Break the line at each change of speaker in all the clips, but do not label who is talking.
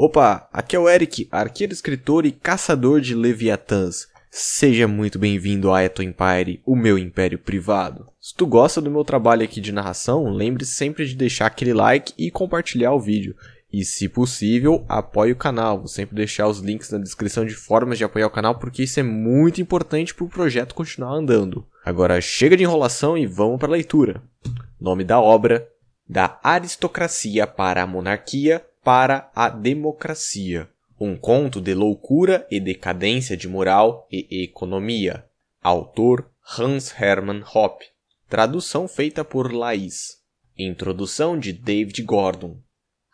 Opa, aqui é o Eric, arqueiro, escritor e caçador de Leviatãs. Seja muito bem-vindo a Eto Empire, o meu império privado. Se tu gosta do meu trabalho aqui de narração, lembre se sempre de deixar aquele like e compartilhar o vídeo. E se possível, apoie o canal. Vou sempre deixar os links na descrição de formas de apoiar o canal porque isso é muito importante para o projeto continuar andando. Agora chega de enrolação e vamos para a leitura. Nome da obra: Da Aristocracia para a Monarquia, para a democracia. Um conto de loucura e decadência de moral e economia. Autor Hans Hermann Hoppe. Tradução feita por Laís. Introdução de David Gordon.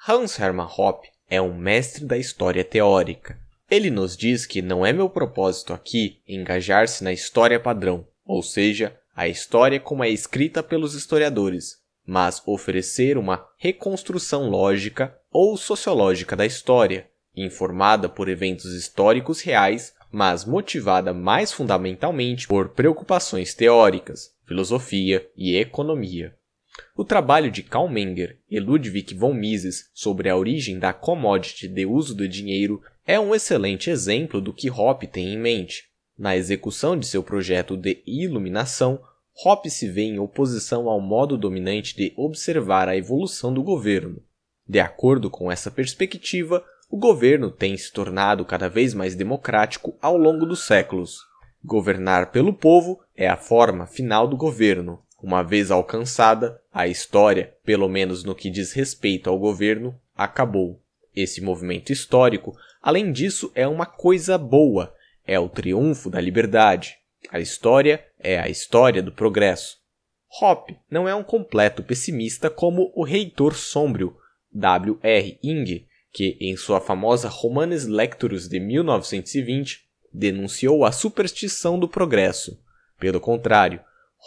Hans Hermann Hoppe é um mestre da história teórica. Ele nos diz que não é meu propósito aqui engajar-se na história padrão, ou seja, a história como é escrita pelos historiadores, mas oferecer uma reconstrução lógica ou sociológica da história, informada por eventos históricos reais, mas motivada mais fundamentalmente por preocupações teóricas, filosofia e economia. O trabalho de Kalmenger e Ludwig von Mises sobre a origem da commodity de uso do dinheiro é um excelente exemplo do que Hoppe tem em mente. Na execução de seu projeto de iluminação, Hoppe se vê em oposição ao modo dominante de observar a evolução do governo, de acordo com essa perspectiva, o governo tem se tornado cada vez mais democrático ao longo dos séculos. Governar pelo povo é a forma final do governo. Uma vez alcançada, a história, pelo menos no que diz respeito ao governo, acabou. Esse movimento histórico, além disso, é uma coisa boa, é o triunfo da liberdade. A história é a história do progresso. Hoppe não é um completo pessimista como o reitor sombrio W.R. Ing, que em sua famosa Romanes Lecturus de 1920 denunciou a superstição do progresso. Pelo contrário,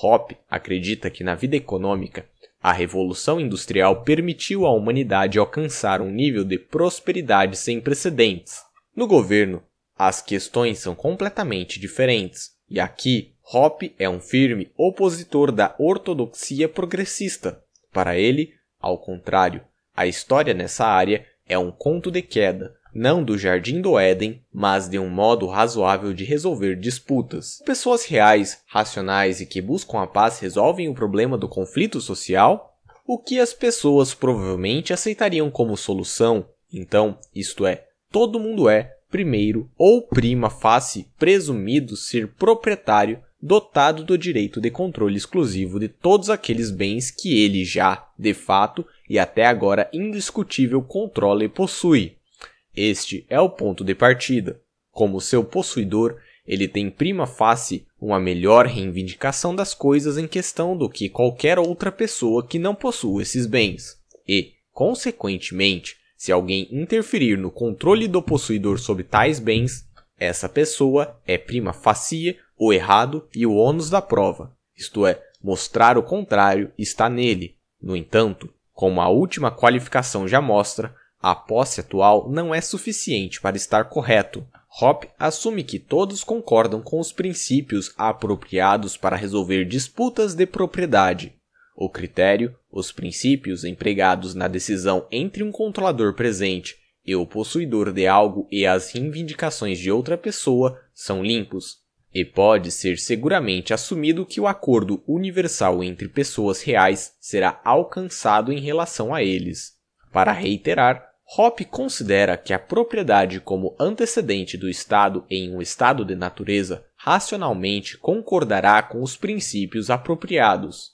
Hoppe acredita que na vida econômica, a revolução industrial permitiu à humanidade alcançar um nível de prosperidade sem precedentes. No governo, as questões são completamente diferentes, e aqui Hoppe é um firme opositor da ortodoxia progressista. Para ele, ao contrário, a história nessa área é um conto de queda, não do Jardim do Éden, mas de um modo razoável de resolver disputas. Pessoas reais, racionais e que buscam a paz resolvem o problema do conflito social? O que as pessoas provavelmente aceitariam como solução? Então, isto é, todo mundo é, primeiro ou prima face, presumido ser proprietário dotado do direito de controle exclusivo de todos aqueles bens que ele já, de fato, e até agora indiscutível controla e possui. Este é o ponto de partida. Como seu possuidor, ele tem prima face uma melhor reivindicação das coisas em questão do que qualquer outra pessoa que não possua esses bens. E, consequentemente, se alguém interferir no controle do possuidor sobre tais bens, essa pessoa é prima facie o errado e o ônus da prova, isto é, mostrar o contrário está nele. No entanto, como a última qualificação já mostra, a posse atual não é suficiente para estar correto. Hoppe assume que todos concordam com os princípios apropriados para resolver disputas de propriedade. O critério, os princípios empregados na decisão entre um controlador presente e o possuidor de algo e as reivindicações de outra pessoa são limpos e pode ser seguramente assumido que o acordo universal entre pessoas reais será alcançado em relação a eles. Para reiterar, Hoppe considera que a propriedade como antecedente do Estado em um estado de natureza racionalmente concordará com os princípios apropriados.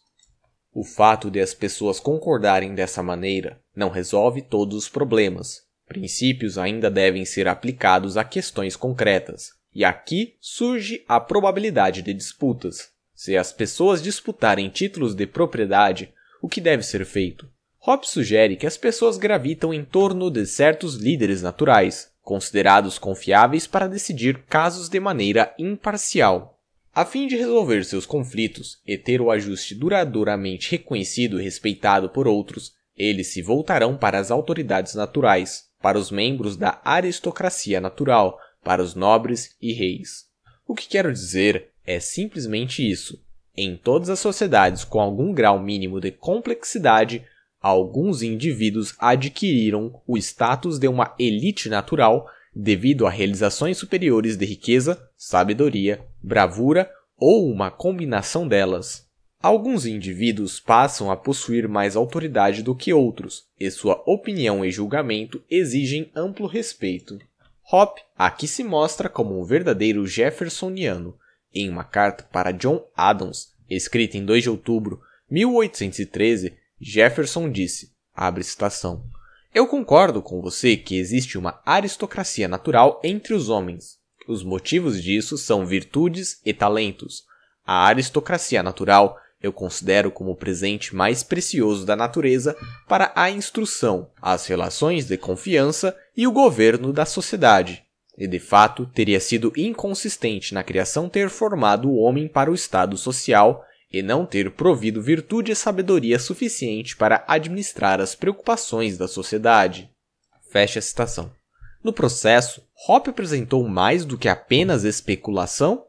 O fato de as pessoas concordarem dessa maneira não resolve todos os problemas. Princípios ainda devem ser aplicados a questões concretas, e aqui surge a probabilidade de disputas. Se as pessoas disputarem títulos de propriedade, o que deve ser feito? Hobbes sugere que as pessoas gravitam em torno de certos líderes naturais, considerados confiáveis para decidir casos de maneira imparcial. A fim de resolver seus conflitos e ter o ajuste duradouramente reconhecido e respeitado por outros, eles se voltarão para as autoridades naturais, para os membros da aristocracia natural, para os nobres e reis. O que quero dizer é simplesmente isso. Em todas as sociedades com algum grau mínimo de complexidade, alguns indivíduos adquiriram o status de uma elite natural devido a realizações superiores de riqueza, sabedoria, bravura ou uma combinação delas. Alguns indivíduos passam a possuir mais autoridade do que outros, e sua opinião e julgamento exigem amplo respeito. Hop aqui se mostra como um verdadeiro Jeffersoniano em uma carta para John Adams, escrita em 2 de outubro de 1813, Jefferson disse, abre citação, Eu concordo com você que existe uma aristocracia natural entre os homens. Os motivos disso são virtudes e talentos. A aristocracia natural eu considero como o presente mais precioso da natureza para a instrução, as relações de confiança e o governo da sociedade, e de fato teria sido inconsistente na criação ter formado o homem para o estado social e não ter provido virtude e sabedoria suficiente para administrar as preocupações da sociedade. Fecha a citação. No processo, Hoppe apresentou mais do que apenas especulação.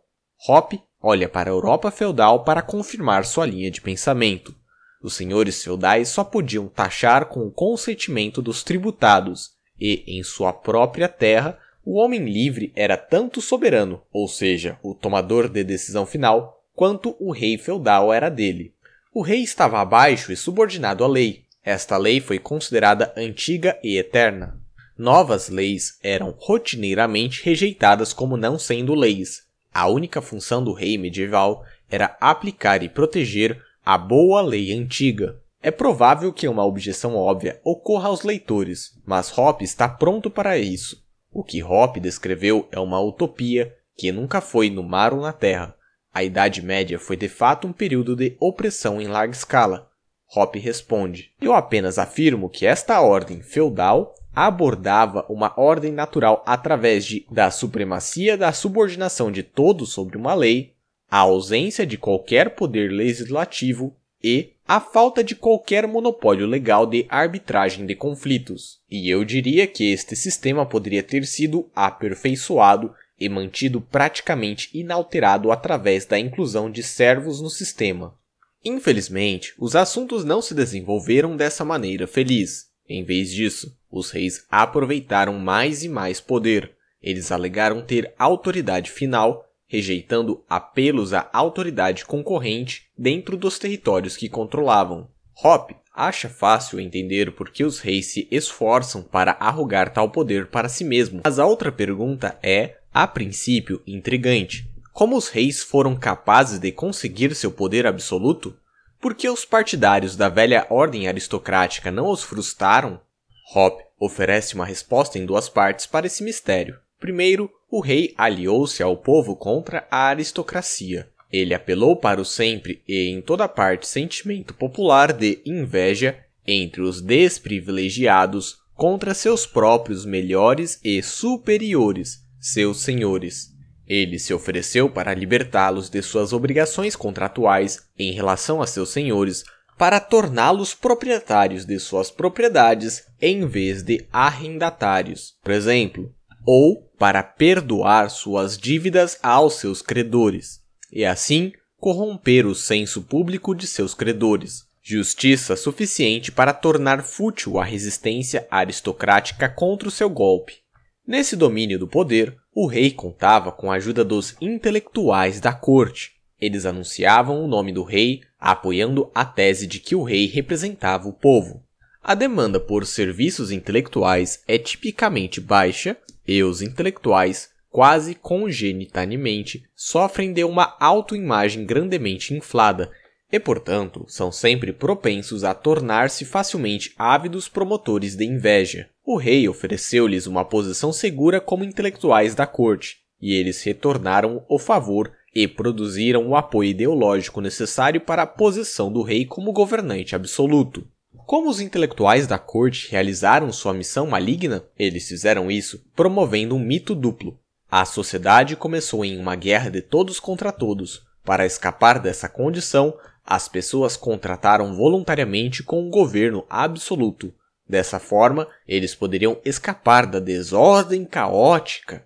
Hoppe olha para a Europa feudal para confirmar sua linha de pensamento. Os senhores feudais só podiam taxar com o consentimento dos tributados, e, em sua própria terra, o homem livre era tanto soberano, ou seja, o tomador de decisão final, quanto o rei feudal era dele. O rei estava abaixo e subordinado à lei. Esta lei foi considerada antiga e eterna. Novas leis eram rotineiramente rejeitadas como não sendo leis. A única função do rei medieval era aplicar e proteger a boa lei antiga, é provável que uma objeção óbvia ocorra aos leitores, mas Hoppe está pronto para isso. O que Hoppe descreveu é uma utopia que nunca foi no mar ou na terra. A Idade Média foi de fato um período de opressão em larga escala. Hoppe responde: Eu apenas afirmo que esta ordem feudal abordava uma ordem natural através de, da supremacia da subordinação de todos sobre uma lei, a ausência de qualquer poder legislativo e a falta de qualquer monopólio legal de arbitragem de conflitos. E eu diria que este sistema poderia ter sido aperfeiçoado e mantido praticamente inalterado através da inclusão de servos no sistema. Infelizmente, os assuntos não se desenvolveram dessa maneira feliz. Em vez disso, os reis aproveitaram mais e mais poder. Eles alegaram ter autoridade final rejeitando apelos à autoridade concorrente dentro dos territórios que controlavam. Hoppe acha fácil entender por que os reis se esforçam para arrugar tal poder para si mesmo, mas a outra pergunta é, a princípio, intrigante. Como os reis foram capazes de conseguir seu poder absoluto? Por que os partidários da velha ordem aristocrática não os frustraram? Hoppe oferece uma resposta em duas partes para esse mistério. Primeiro, o rei aliou-se ao povo contra a aristocracia. Ele apelou para o sempre e em toda parte sentimento popular de inveja entre os desprivilegiados contra seus próprios melhores e superiores, seus senhores. Ele se ofereceu para libertá-los de suas obrigações contratuais em relação a seus senhores, para torná-los proprietários de suas propriedades em vez de arrendatários, por exemplo, ou para perdoar suas dívidas aos seus credores, e assim corromper o senso público de seus credores. Justiça suficiente para tornar fútil a resistência aristocrática contra o seu golpe. Nesse domínio do poder, o rei contava com a ajuda dos intelectuais da corte. Eles anunciavam o nome do rei, apoiando a tese de que o rei representava o povo. A demanda por serviços intelectuais é tipicamente baixa e os intelectuais, quase congenitamente, sofrem de uma autoimagem grandemente inflada e, portanto, são sempre propensos a tornar-se facilmente ávidos promotores de inveja. O rei ofereceu-lhes uma posição segura como intelectuais da corte, e eles retornaram o favor e produziram o apoio ideológico necessário para a posição do rei como governante absoluto. Como os intelectuais da corte realizaram sua missão maligna? Eles fizeram isso promovendo um mito duplo. A sociedade começou em uma guerra de todos contra todos. Para escapar dessa condição, as pessoas contrataram voluntariamente com um governo absoluto. Dessa forma, eles poderiam escapar da desordem caótica.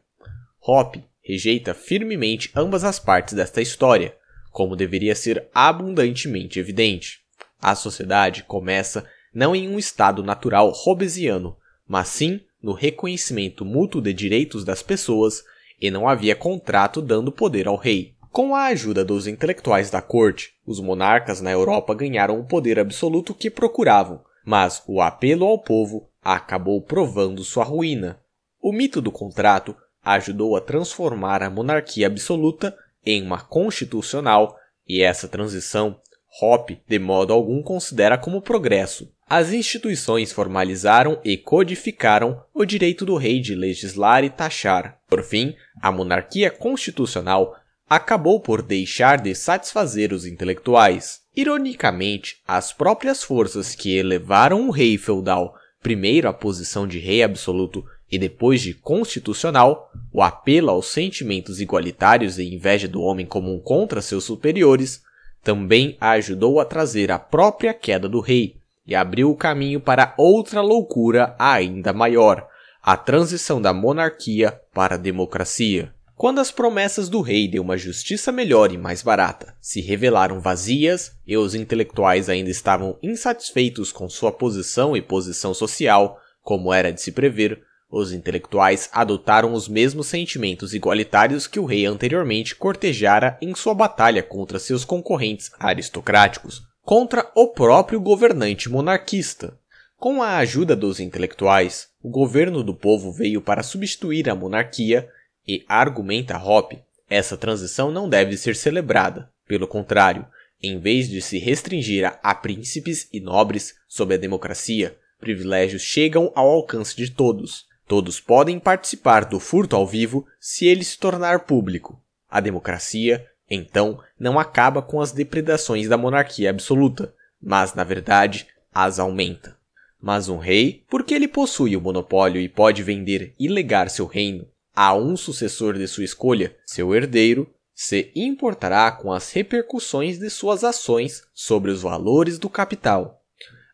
Hoppe rejeita firmemente ambas as partes desta história, como deveria ser abundantemente evidente. A sociedade começa não em um estado natural hobbesiano, mas sim no reconhecimento mútuo de direitos das pessoas, e não havia contrato dando poder ao rei. Com a ajuda dos intelectuais da corte, os monarcas na Europa ganharam o poder absoluto que procuravam, mas o apelo ao povo acabou provando sua ruína. O mito do contrato ajudou a transformar a monarquia absoluta em uma constitucional, e essa transição Hoppe, de modo algum, considera como progresso. As instituições formalizaram e codificaram o direito do rei de legislar e taxar. Por fim, a monarquia constitucional acabou por deixar de satisfazer os intelectuais. Ironicamente, as próprias forças que elevaram o rei feudal primeiro à posição de rei absoluto e depois de constitucional, o apelo aos sentimentos igualitários e inveja do homem comum contra seus superiores também a ajudou a trazer a própria queda do rei e abriu o caminho para outra loucura ainda maior, a transição da monarquia para a democracia. Quando as promessas do rei de uma justiça melhor e mais barata se revelaram vazias e os intelectuais ainda estavam insatisfeitos com sua posição e posição social, como era de se prever, os intelectuais adotaram os mesmos sentimentos igualitários que o rei anteriormente cortejara em sua batalha contra seus concorrentes aristocráticos, contra o próprio governante monarquista. Com a ajuda dos intelectuais, o governo do povo veio para substituir a monarquia e, argumenta Hoppe, essa transição não deve ser celebrada. Pelo contrário, em vez de se restringir a, a príncipes e nobres sob a democracia, privilégios chegam ao alcance de todos. Todos podem participar do furto ao vivo se ele se tornar público. A democracia, então, não acaba com as depredações da monarquia absoluta, mas, na verdade, as aumenta. Mas um rei, porque ele possui o monopólio e pode vender e legar seu reino a um sucessor de sua escolha, seu herdeiro, se importará com as repercussões de suas ações sobre os valores do capital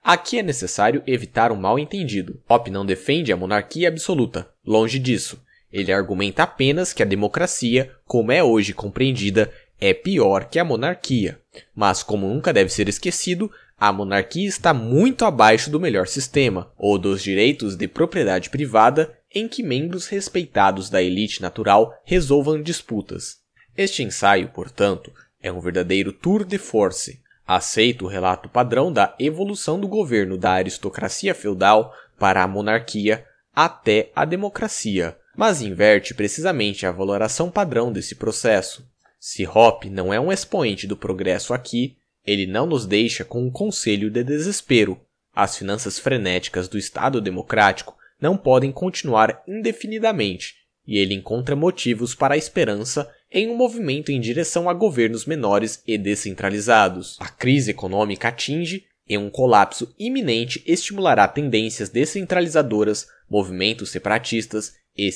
Aqui é necessário evitar um mal-entendido. Hoppe não defende a monarquia absoluta, longe disso. Ele argumenta apenas que a democracia, como é hoje compreendida, é pior que a monarquia. Mas, como nunca deve ser esquecido, a monarquia está muito abaixo do melhor sistema, ou dos direitos de propriedade privada, em que membros respeitados da elite natural resolvam disputas. Este ensaio, portanto, é um verdadeiro tour de force, Aceita o relato padrão da evolução do governo da aristocracia feudal para a monarquia até a democracia, mas inverte precisamente a valoração padrão desse processo. Se Hoppe não é um expoente do progresso aqui, ele não nos deixa com um conselho de desespero. As finanças frenéticas do Estado democrático não podem continuar indefinidamente e ele encontra motivos para a esperança em um movimento em direção a governos menores e descentralizados. A crise econômica atinge e um colapso iminente estimulará tendências descentralizadoras, movimentos separatistas e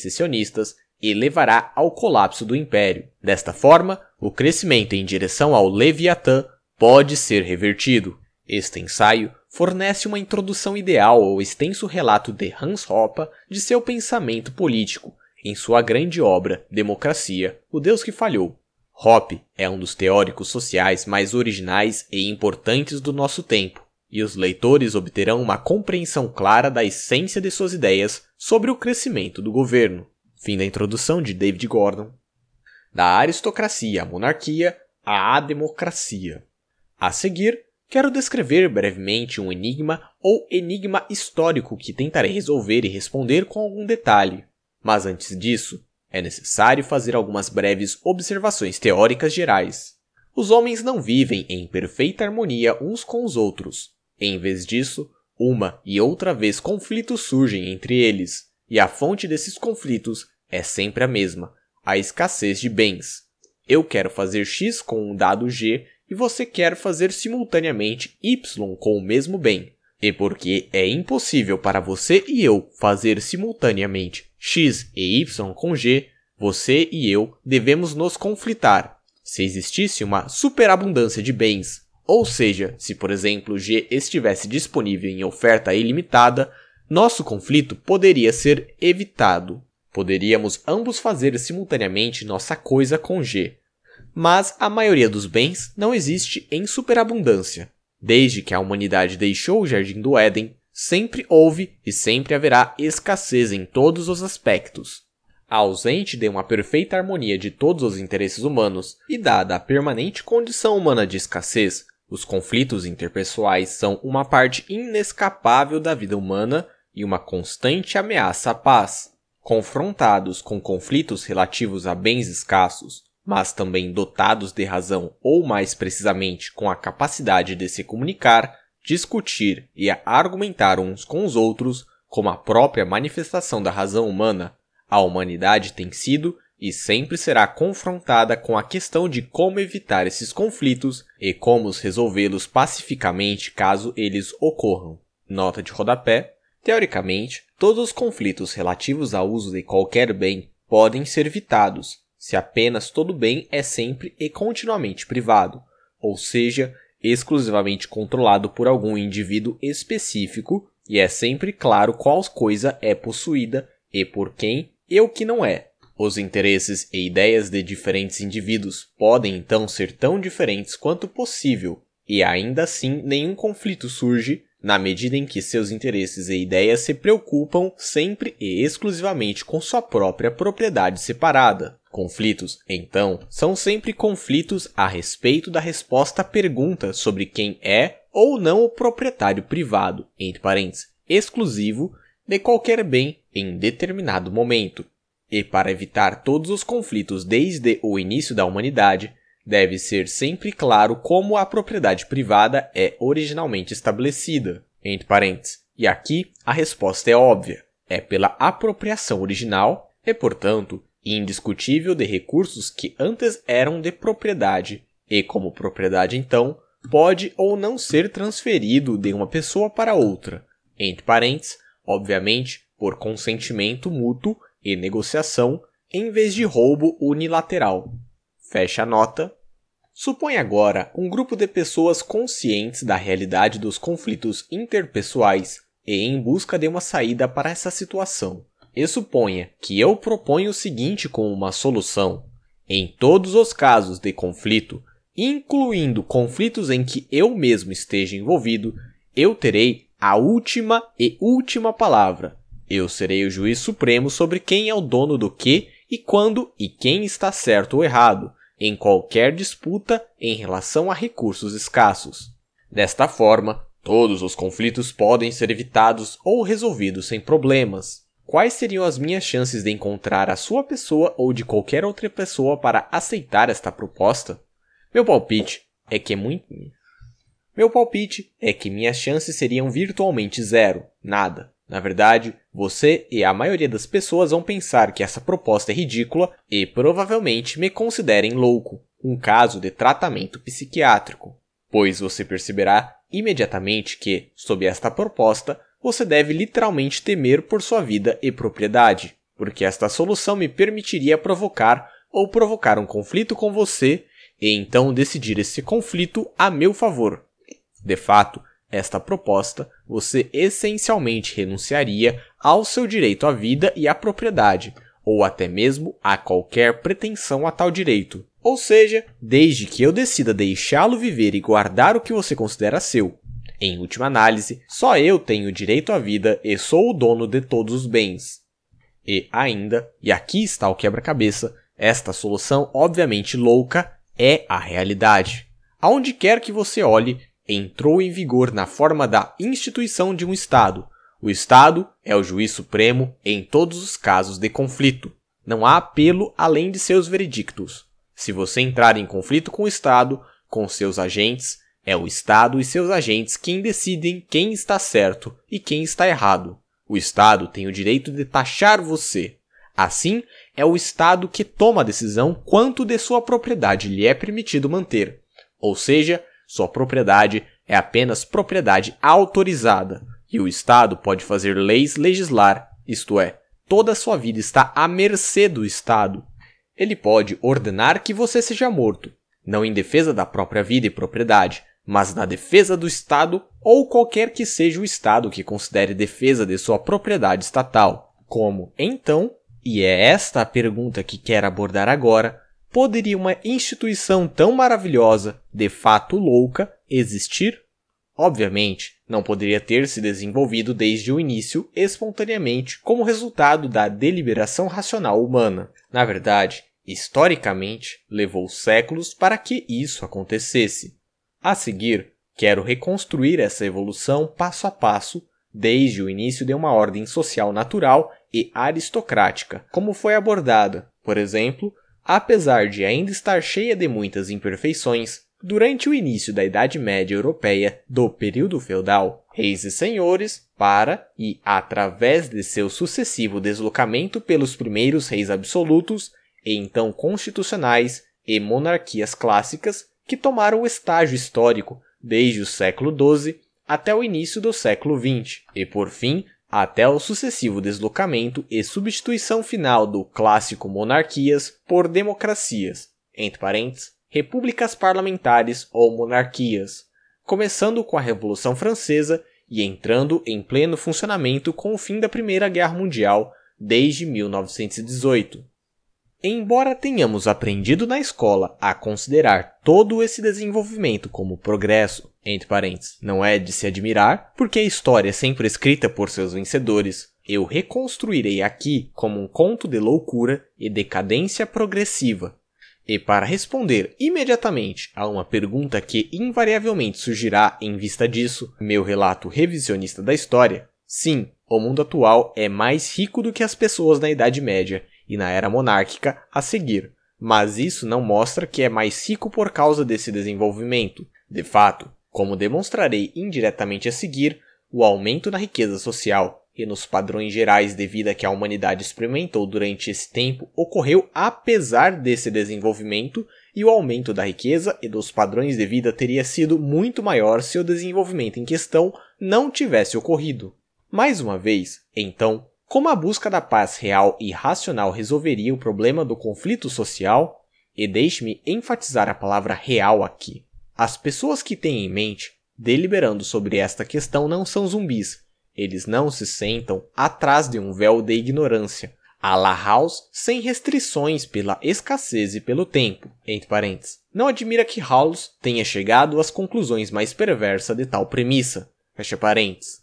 e levará ao colapso do império. Desta forma, o crescimento em direção ao Leviatã pode ser revertido. Este ensaio fornece uma introdução ideal ao extenso relato de Hans Hoppe de seu pensamento político, em sua grande obra Democracia, o Deus que Falhou. Hoppe é um dos teóricos sociais mais originais e importantes do nosso tempo, e os leitores obterão uma compreensão clara da essência de suas ideias sobre o crescimento do governo. Fim da introdução de David Gordon. Da aristocracia à monarquia à democracia. A seguir, quero descrever brevemente um enigma ou enigma histórico que tentarei resolver e responder com algum detalhe. Mas antes disso, é necessário fazer algumas breves observações teóricas gerais. Os homens não vivem em perfeita harmonia uns com os outros. Em vez disso, uma e outra vez conflitos surgem entre eles, e a fonte desses conflitos é sempre a mesma: a escassez de bens. Eu quero fazer X com um dado G e você quer fazer simultaneamente Y com o mesmo bem. E porque é impossível para você e eu fazer simultaneamente x e y com g, você e eu devemos nos conflitar. Se existisse uma superabundância de bens, ou seja, se por exemplo g estivesse disponível em oferta ilimitada, nosso conflito poderia ser evitado. Poderíamos ambos fazer simultaneamente nossa coisa com G. Mas a maioria dos bens não existe em superabundância. Desde que a humanidade deixou o Jardim do Éden, sempre houve e sempre haverá escassez em todos os aspectos. Ausente de uma perfeita harmonia de todos os interesses humanos e dada a permanente condição humana de escassez, os conflitos interpessoais são uma parte inescapável da vida humana e uma constante ameaça à paz. Confrontados com conflitos relativos a bens escassos, mas também dotados de razão ou mais precisamente com a capacidade de se comunicar, discutir e argumentar uns com os outros, como a própria manifestação da razão humana, a humanidade tem sido e sempre será confrontada com a questão de como evitar esses conflitos e como resolvê-los pacificamente caso eles ocorram. Nota de rodapé: teoricamente, todos os conflitos relativos ao uso de qualquer bem podem ser evitados, se apenas todo bem é sempre e continuamente privado, ou seja, exclusivamente controlado por algum indivíduo específico, e é sempre claro qual coisa é possuída e por quem e o que não é. Os interesses e ideias de diferentes indivíduos podem então ser tão diferentes quanto possível, e ainda assim nenhum conflito surge na medida em que seus interesses e ideias se preocupam sempre e exclusivamente com sua própria propriedade separada. Conflitos, então, são sempre conflitos a respeito da resposta à pergunta sobre quem é ou não o proprietário privado, entre parênteses, exclusivo, de qualquer bem em determinado momento. E para evitar todos os conflitos desde o início da humanidade, deve ser sempre claro como a propriedade privada é originalmente estabelecida, entre parênteses. E aqui a resposta é óbvia, é pela apropriação original e, portanto, indiscutível de recursos que antes eram de propriedade e, como propriedade, então, pode ou não ser transferido de uma pessoa para outra, entre parentes, obviamente, por consentimento mútuo e negociação, em vez de roubo unilateral. Fecha a nota. Supõe agora um grupo de pessoas conscientes da realidade dos conflitos interpessoais e em busca de uma saída para essa situação e suponha que eu proponho o seguinte como uma solução. Em todos os casos de conflito, incluindo conflitos em que eu mesmo esteja envolvido, eu terei a última e última palavra. Eu serei o juiz supremo sobre quem é o dono do que e quando e quem está certo ou errado em qualquer disputa em relação a recursos escassos. Desta forma, todos os conflitos podem ser evitados ou resolvidos sem problemas. Quais seriam as minhas chances de encontrar a sua pessoa ou de qualquer outra pessoa para aceitar esta proposta? Meu palpite é que é muito. Meu palpite é que minhas chances seriam virtualmente zero, nada. Na verdade, você e a maioria das pessoas vão pensar que essa proposta é ridícula e provavelmente me considerem louco, um caso de tratamento psiquiátrico. Pois você perceberá imediatamente que, sob esta proposta, você deve literalmente temer por sua vida e propriedade, porque esta solução me permitiria provocar ou provocar um conflito com você e então decidir esse conflito a meu favor. De fato, esta proposta, você essencialmente renunciaria ao seu direito à vida e à propriedade, ou até mesmo a qualquer pretensão a tal direito. Ou seja, desde que eu decida deixá-lo viver e guardar o que você considera seu, em última análise, só eu tenho direito à vida e sou o dono de todos os bens. E ainda, e aqui está o quebra-cabeça, esta solução obviamente louca é a realidade. Aonde quer que você olhe, entrou em vigor na forma da instituição de um Estado. O Estado é o juiz supremo em todos os casos de conflito. Não há apelo além de seus veredictos. Se você entrar em conflito com o Estado, com seus agentes, é o Estado e seus agentes quem decidem quem está certo e quem está errado. O Estado tem o direito de taxar você. Assim, é o Estado que toma a decisão quanto de sua propriedade lhe é permitido manter. Ou seja, sua propriedade é apenas propriedade autorizada, e o Estado pode fazer leis legislar, isto é, toda a sua vida está à mercê do Estado. Ele pode ordenar que você seja morto, não em defesa da própria vida e propriedade, mas na defesa do Estado ou qualquer que seja o Estado que considere defesa de sua propriedade estatal. Como, então, e é esta a pergunta que quero abordar agora, poderia uma instituição tão maravilhosa, de fato louca, existir? Obviamente, não poderia ter se desenvolvido desde o início espontaneamente como resultado da deliberação racional humana. Na verdade, historicamente, levou séculos para que isso acontecesse. A seguir, quero reconstruir essa evolução passo a passo, desde o início de uma ordem social natural e aristocrática, como foi abordada, por exemplo, apesar de ainda estar cheia de muitas imperfeições, durante o início da Idade Média Europeia do período feudal. Reis e senhores, para e através de seu sucessivo deslocamento pelos primeiros reis absolutos, e então constitucionais, e monarquias clássicas, que tomaram o estágio histórico desde o século XII até o início do século XX e, por fim, até o sucessivo deslocamento e substituição final do clássico monarquias por democracias, entre parênteses, repúblicas parlamentares ou monarquias, começando com a Revolução Francesa e entrando em pleno funcionamento com o fim da Primeira Guerra Mundial desde 1918. Embora tenhamos aprendido na escola a considerar todo esse desenvolvimento como progresso, entre não é de se admirar, porque a história é sempre escrita por seus vencedores, eu reconstruirei aqui como um conto de loucura e decadência progressiva. E para responder imediatamente a uma pergunta que invariavelmente surgirá em vista disso, meu relato revisionista da história, sim, o mundo atual é mais rico do que as pessoas na Idade Média e na era monárquica a seguir, mas isso não mostra que é mais rico por causa desse desenvolvimento. De fato, como demonstrarei indiretamente a seguir, o aumento na riqueza social e nos padrões gerais de vida que a humanidade experimentou durante esse tempo ocorreu apesar desse desenvolvimento e o aumento da riqueza e dos padrões de vida teria sido muito maior se o desenvolvimento em questão não tivesse ocorrido. Mais uma vez, então, como a busca da paz real e racional resolveria o problema do conflito social? E deixe-me enfatizar a palavra real aqui. As pessoas que têm em mente deliberando sobre esta questão não são zumbis. Eles não se sentam atrás de um véu de ignorância, a la House sem restrições pela escassez e pelo tempo, entre parênteses. Não admira que House tenha chegado às conclusões mais perversas de tal premissa, fecha parênteses.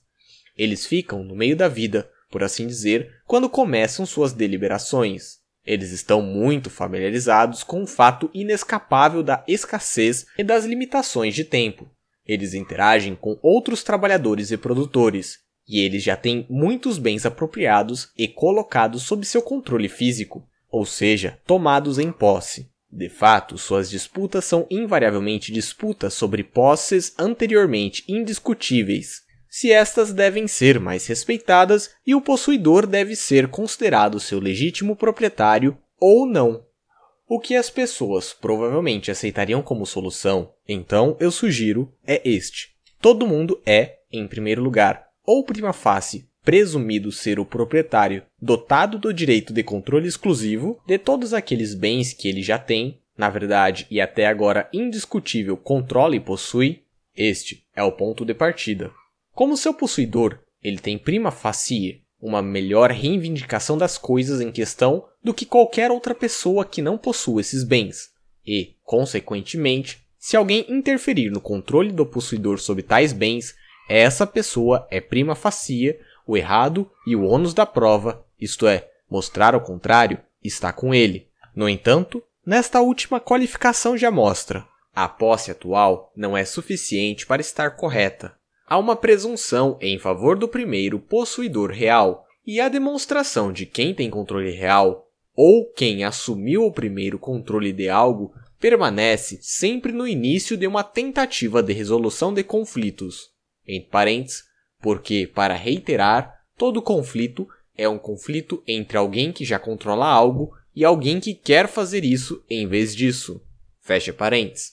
Eles ficam no meio da vida, por assim dizer, quando começam suas deliberações. Eles estão muito familiarizados com o fato inescapável da escassez e das limitações de tempo. Eles interagem com outros trabalhadores e produtores, e eles já têm muitos bens apropriados e colocados sob seu controle físico, ou seja, tomados em posse. De fato, suas disputas são invariavelmente disputas sobre posses anteriormente indiscutíveis, se estas devem ser mais respeitadas e o possuidor deve ser considerado seu legítimo proprietário ou não. O que as pessoas provavelmente aceitariam como solução, então eu sugiro, é este. Todo mundo é, em primeiro lugar, ou prima facie, presumido ser o proprietário, dotado do direito de controle exclusivo de todos aqueles bens que ele já tem, na verdade e até agora indiscutível controla e possui, este é o ponto de partida. Como seu possuidor, ele tem prima facie uma melhor reivindicação das coisas em questão do que qualquer outra pessoa que não possua esses bens, e, consequentemente, se alguém interferir no controle do possuidor sobre tais bens, essa pessoa é prima facie o errado e o ônus da prova, isto é, mostrar o contrário, está com ele. No entanto, nesta última qualificação já mostra, a posse atual não é suficiente para estar correta. Há uma presunção em favor do primeiro possuidor real e a demonstração de quem tem controle real ou quem assumiu o primeiro controle de algo permanece sempre no início de uma tentativa de resolução de conflitos. Entre parênteses, porque, para reiterar, todo conflito é um conflito entre alguém que já controla algo e alguém que quer fazer isso em vez disso. Fecha parênteses.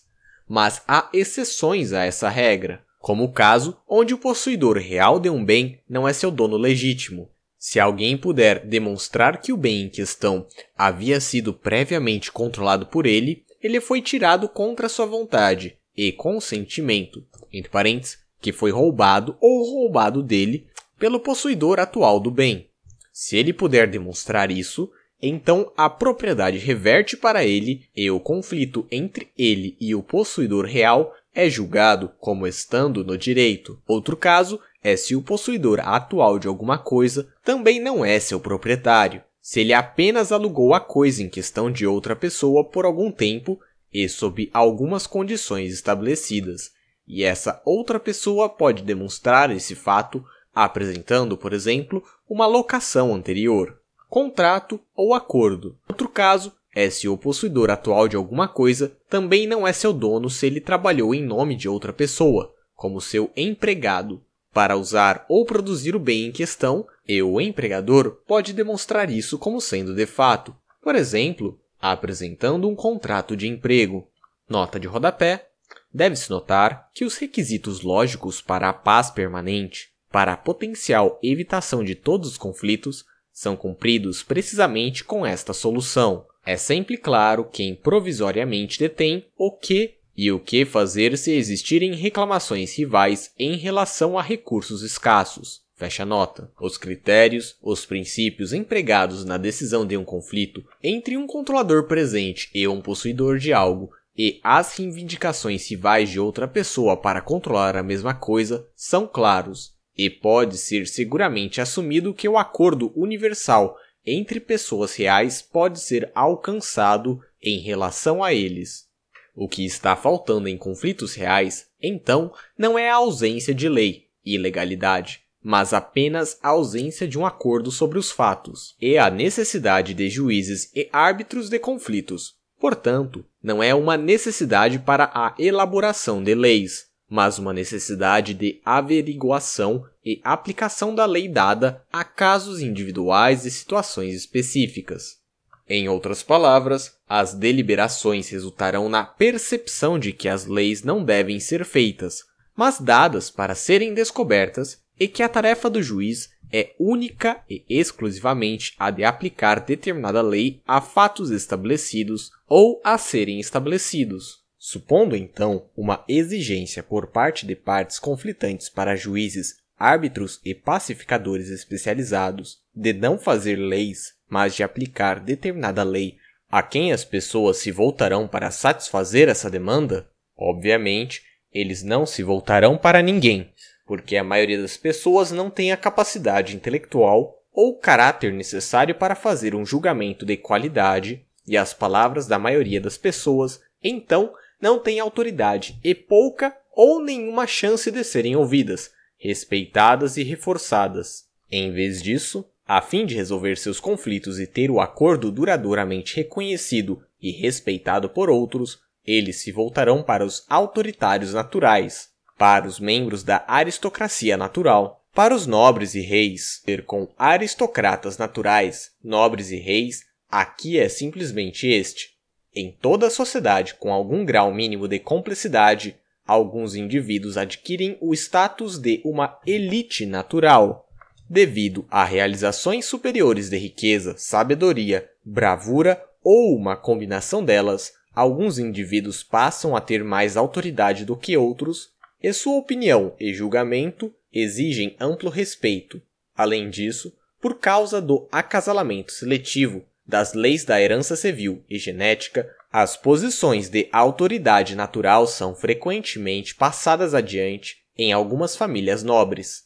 Mas há exceções a essa regra como o caso onde o possuidor real de um bem não é seu dono legítimo. Se alguém puder demonstrar que o bem em questão havia sido previamente controlado por ele, ele foi tirado contra sua vontade e consentimento, entre parênteses, que foi roubado ou roubado dele pelo possuidor atual do bem. Se ele puder demonstrar isso, então a propriedade reverte para ele e o conflito entre ele e o possuidor real é julgado como estando no direito. Outro caso é se o possuidor atual de alguma coisa também não é seu proprietário. Se ele apenas alugou a coisa em questão de outra pessoa por algum tempo e sob algumas condições estabelecidas, e essa outra pessoa pode demonstrar esse fato apresentando, por exemplo, uma locação anterior, contrato ou acordo. Outro caso é se o possuidor atual de alguma coisa também não é seu dono se ele trabalhou em nome de outra pessoa, como seu empregado. Para usar ou produzir o bem em questão, e o empregador pode demonstrar isso como sendo de fato, por exemplo, apresentando um contrato de emprego. Nota de rodapé: deve-se notar que os requisitos lógicos para a paz permanente, para a potencial evitação de todos os conflitos, são cumpridos precisamente com esta solução. É sempre claro quem provisoriamente detém o que e o que fazer se existirem reclamações rivais em relação a recursos escassos. Fecha nota. Os critérios, os princípios empregados na decisão de um conflito entre um controlador presente e um possuidor de algo e as reivindicações rivais de outra pessoa para controlar a mesma coisa são claros, e pode ser seguramente assumido que o acordo universal entre pessoas reais pode ser alcançado em relação a eles. O que está faltando em conflitos reais, então, não é a ausência de lei e legalidade, mas apenas a ausência de um acordo sobre os fatos e a necessidade de juízes e árbitros de conflitos. Portanto, não é uma necessidade para a elaboração de leis, mas uma necessidade de averiguação e aplicação da lei dada a casos individuais e situações específicas. Em outras palavras, as deliberações resultarão na percepção de que as leis não devem ser feitas, mas dadas para serem descobertas e que a tarefa do juiz é única e exclusivamente a de aplicar determinada lei a fatos estabelecidos ou a serem estabelecidos. Supondo então uma exigência por parte de partes conflitantes para juízes árbitros e pacificadores especializados, de não fazer leis, mas de aplicar determinada lei a quem as pessoas se voltarão para satisfazer essa demanda? Obviamente, eles não se voltarão para ninguém, porque a maioria das pessoas não tem a capacidade intelectual ou caráter necessário para fazer um julgamento de qualidade, e as palavras da maioria das pessoas, então, não têm autoridade e pouca ou nenhuma chance de serem ouvidas, respeitadas e reforçadas. Em vez disso, a fim de resolver seus conflitos e ter o acordo duradouramente reconhecido e respeitado por outros, eles se voltarão para os autoritários naturais, para os membros da aristocracia natural, para os nobres e reis. Ter com aristocratas naturais, nobres e reis, aqui é simplesmente este. Em toda a sociedade com algum grau mínimo de complexidade, Alguns indivíduos adquirem o status de uma elite natural, devido a realizações superiores de riqueza, sabedoria, bravura ou uma combinação delas, alguns indivíduos passam a ter mais autoridade do que outros, e sua opinião e julgamento exigem amplo respeito. Além disso, por causa do acasalamento seletivo, das leis da herança civil e genética, as posições de autoridade natural são frequentemente passadas adiante em algumas famílias nobres.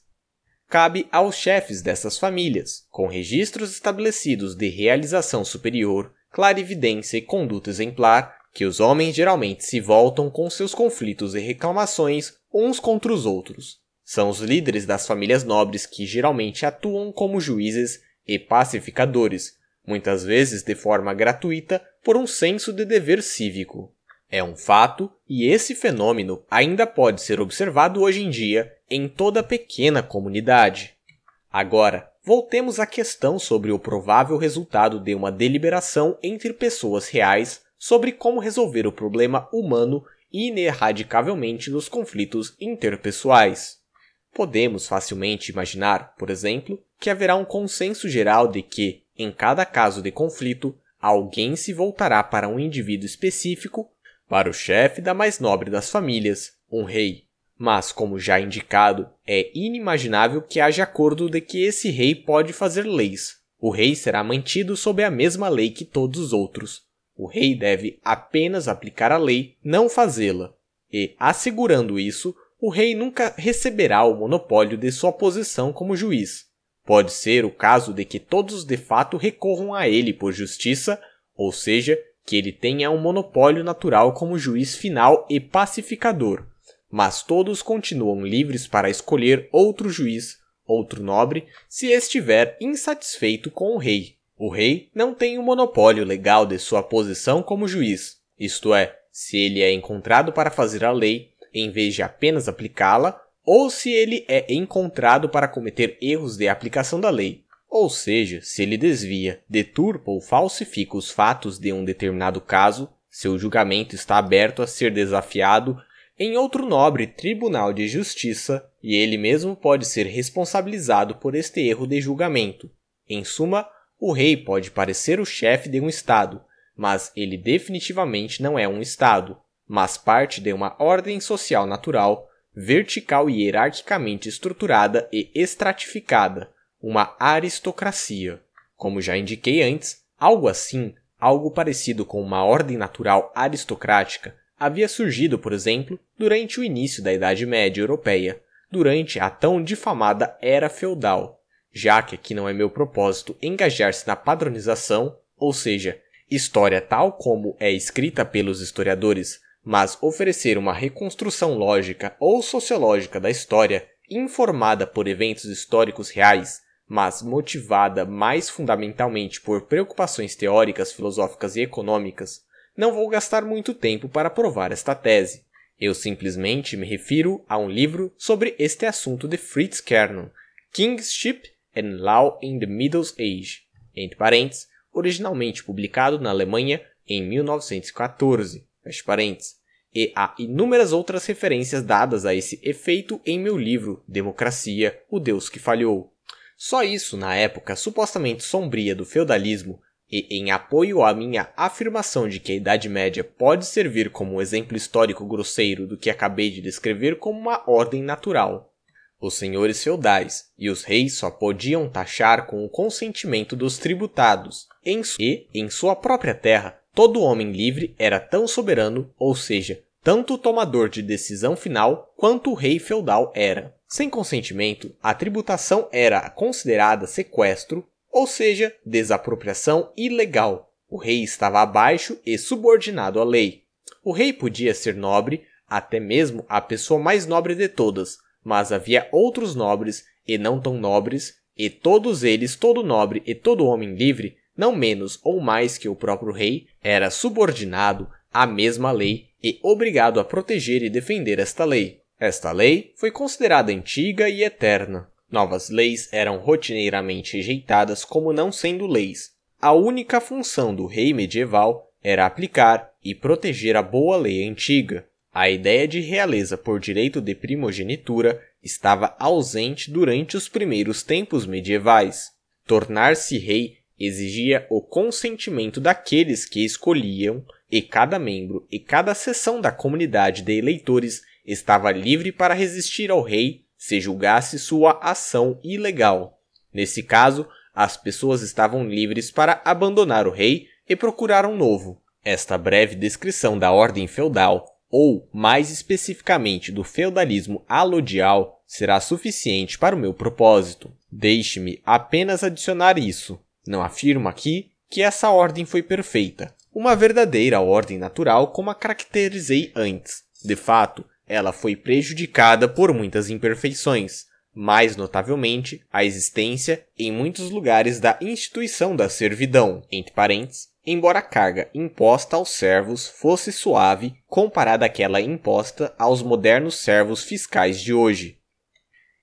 Cabe aos chefes dessas famílias, com registros estabelecidos de realização superior, clarividência e conduta exemplar, que os homens geralmente se voltam com seus conflitos e reclamações uns contra os outros. São os líderes das famílias nobres que geralmente atuam como juízes e pacificadores, muitas vezes de forma gratuita, por um senso de dever cívico. É um fato, e esse fenômeno ainda pode ser observado hoje em dia em toda pequena comunidade. Agora, voltemos à questão sobre o provável resultado de uma deliberação entre pessoas reais sobre como resolver o problema humano inerradicavelmente nos conflitos interpessoais. Podemos facilmente imaginar, por exemplo, que haverá um consenso geral de que, em cada caso de conflito, alguém se voltará para um indivíduo específico, para o chefe da mais nobre das famílias, um rei. Mas, como já indicado, é inimaginável que haja acordo de que esse rei pode fazer leis. O rei será mantido sob a mesma lei que todos os outros. O rei deve apenas aplicar a lei, não fazê-la. E, assegurando isso, o rei nunca receberá o monopólio de sua posição como juiz. Pode ser o caso de que todos de fato recorram a ele por justiça, ou seja, que ele tenha um monopólio natural como juiz final e pacificador, mas todos continuam livres para escolher outro juiz, outro nobre, se estiver insatisfeito com o rei. O rei não tem o um monopólio legal de sua posição como juiz, isto é, se ele é encontrado para fazer a lei, em vez de apenas aplicá-la, ou se ele é encontrado para cometer erros de aplicação da lei, ou seja, se ele desvia, deturpa ou falsifica os fatos de um determinado caso, seu julgamento está aberto a ser desafiado em outro nobre tribunal de justiça e ele mesmo pode ser responsabilizado por este erro de julgamento. Em suma, o rei pode parecer o chefe de um estado, mas ele definitivamente não é um estado, mas parte de uma ordem social natural vertical e hierarquicamente estruturada e estratificada, uma aristocracia. Como já indiquei antes, algo assim, algo parecido com uma ordem natural aristocrática, havia surgido, por exemplo, durante o início da Idade Média Europeia, durante a tão difamada Era Feudal, já que aqui não é meu propósito engajar-se na padronização, ou seja, história tal como é escrita pelos historiadores mas oferecer uma reconstrução lógica ou sociológica da história, informada por eventos históricos reais, mas motivada mais fundamentalmente por preocupações teóricas, filosóficas e econômicas, não vou gastar muito tempo para provar esta tese. Eu simplesmente me refiro a um livro sobre este assunto de Fritz Kernon, Kingship and Law in the Middle Age, entre parênteses, originalmente publicado na Alemanha em 1914 fecha parentes e há inúmeras outras referências dadas a esse efeito em meu livro Democracia, o Deus que Falhou. Só isso, na época supostamente sombria do feudalismo, e em apoio à minha afirmação de que a Idade Média pode servir como um exemplo histórico grosseiro do que acabei de descrever como uma ordem natural. Os senhores feudais e os reis só podiam taxar com o consentimento dos tributados, e, em sua própria terra, Todo homem livre era tão soberano, ou seja, tanto tomador de decisão final quanto o rei feudal era. Sem consentimento, a tributação era considerada sequestro, ou seja, desapropriação ilegal. O rei estava abaixo e subordinado à lei. O rei podia ser nobre, até mesmo a pessoa mais nobre de todas, mas havia outros nobres e não tão nobres, e todos eles, todo nobre e todo homem livre, não menos ou mais que o próprio rei, era subordinado à mesma lei e obrigado a proteger e defender esta lei. Esta lei foi considerada antiga e eterna. Novas leis eram rotineiramente rejeitadas como não sendo leis. A única função do rei medieval era aplicar e proteger a boa lei antiga. A ideia de realeza por direito de primogenitura estava ausente durante os primeiros tempos medievais. Tornar-se rei exigia o consentimento daqueles que escolhiam, e cada membro e cada seção da comunidade de eleitores estava livre para resistir ao rei se julgasse sua ação ilegal. Nesse caso, as pessoas estavam livres para abandonar o rei e procurar um novo. Esta breve descrição da ordem feudal, ou mais especificamente do feudalismo alodial, será suficiente para o meu propósito. Deixe-me apenas adicionar isso. Não afirmo aqui que essa ordem foi perfeita, uma verdadeira ordem natural como a caracterizei antes. De fato, ela foi prejudicada por muitas imperfeições, mais notavelmente a existência em muitos lugares da instituição da servidão, entre parênteses, embora a carga imposta aos servos fosse suave comparada àquela imposta aos modernos servos fiscais de hoje.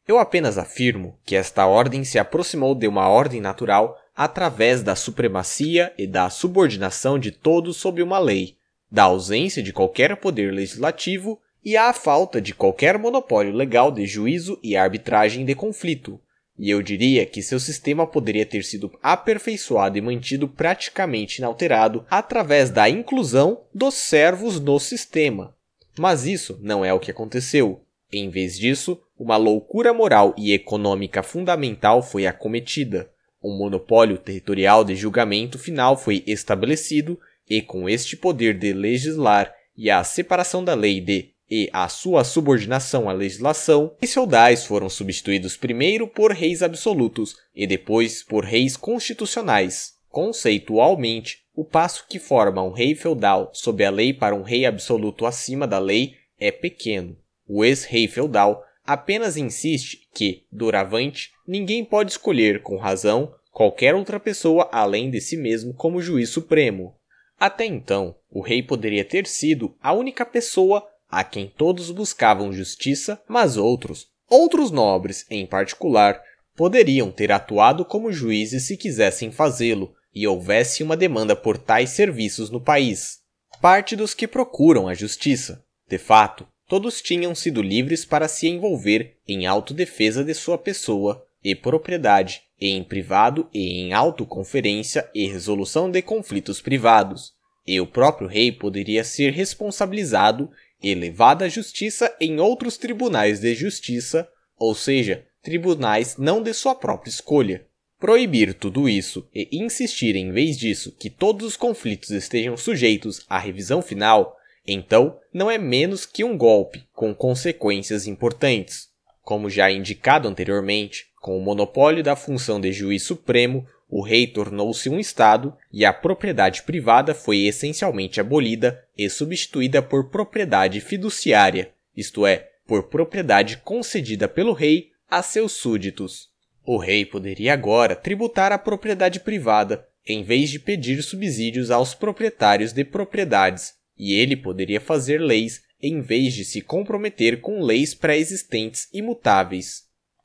Eu apenas afirmo que esta ordem se aproximou de uma ordem natural através da supremacia e da subordinação de todos sob uma lei, da ausência de qualquer poder legislativo e à falta de qualquer monopólio legal de juízo e arbitragem de conflito. E eu diria que seu sistema poderia ter sido aperfeiçoado e mantido praticamente inalterado através da inclusão dos servos no sistema. Mas isso não é o que aconteceu. Em vez disso, uma loucura moral e econômica fundamental foi acometida. Um monopólio territorial de julgamento final foi estabelecido e com este poder de legislar e a separação da lei de e a sua subordinação à legislação, os feudais foram substituídos primeiro por reis absolutos e depois por reis constitucionais. Conceitualmente, o passo que forma um rei feudal sob a lei para um rei absoluto acima da lei é pequeno. O ex-rei feudal apenas insiste que, doravante, ninguém pode escolher, com razão, qualquer outra pessoa além de si mesmo como juiz supremo. Até então, o rei poderia ter sido a única pessoa a quem todos buscavam justiça, mas outros, outros nobres em particular, poderiam ter atuado como juízes se quisessem fazê-lo e houvesse uma demanda por tais serviços no país. Parte dos que procuram a justiça. De fato, todos tinham sido livres para se envolver em autodefesa de sua pessoa e propriedade, e em privado e em autoconferência e resolução de conflitos privados, e o próprio rei poderia ser responsabilizado e levado à justiça em outros tribunais de justiça, ou seja, tribunais não de sua própria escolha. Proibir tudo isso e insistir em vez disso que todos os conflitos estejam sujeitos à revisão final então, não é menos que um golpe com consequências importantes. Como já indicado anteriormente, com o monopólio da função de juiz supremo, o rei tornou-se um Estado e a propriedade privada foi essencialmente abolida e substituída por propriedade fiduciária, isto é, por propriedade concedida pelo rei a seus súditos. O rei poderia agora tributar a propriedade privada, em vez de pedir subsídios aos proprietários de propriedades, e ele poderia fazer leis em vez de se comprometer com leis pré-existentes imutáveis.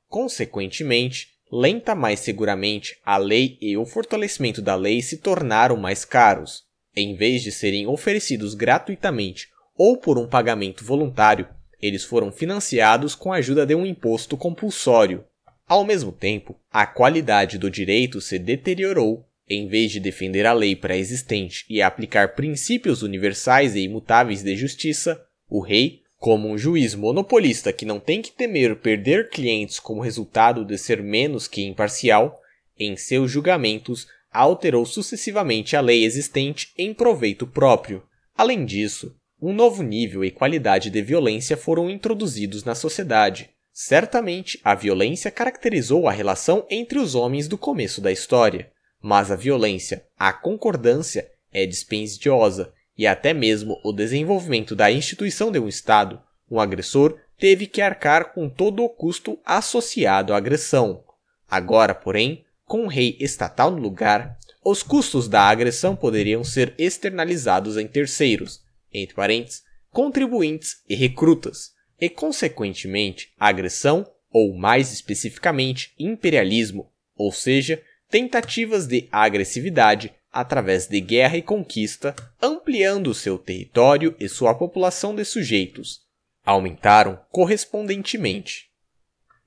Consequentemente, lenta mais seguramente a lei e o fortalecimento da lei se tornaram mais caros. Em vez de serem oferecidos gratuitamente ou por um pagamento voluntário, eles foram financiados com a ajuda de um imposto compulsório. Ao mesmo tempo, a qualidade do direito se deteriorou em vez de defender a lei pré-existente e aplicar princípios universais e imutáveis de justiça, o rei, como um juiz monopolista que não tem que temer perder clientes como resultado de ser menos que imparcial, em seus julgamentos alterou sucessivamente a lei existente em proveito próprio. Além disso, um novo nível e qualidade de violência foram introduzidos na sociedade. Certamente, a violência caracterizou a relação entre os homens do começo da história mas a violência, a concordância é dispendiosa e até mesmo o desenvolvimento da instituição de um Estado, um agressor teve que arcar com todo o custo associado à agressão. Agora, porém, com um rei estatal no lugar, os custos da agressão poderiam ser externalizados em terceiros, entre parentes, contribuintes e recrutas, e consequentemente, a agressão, ou mais especificamente, imperialismo, ou seja, tentativas de agressividade através de guerra e conquista, ampliando seu território e sua população de sujeitos, aumentaram correspondentemente.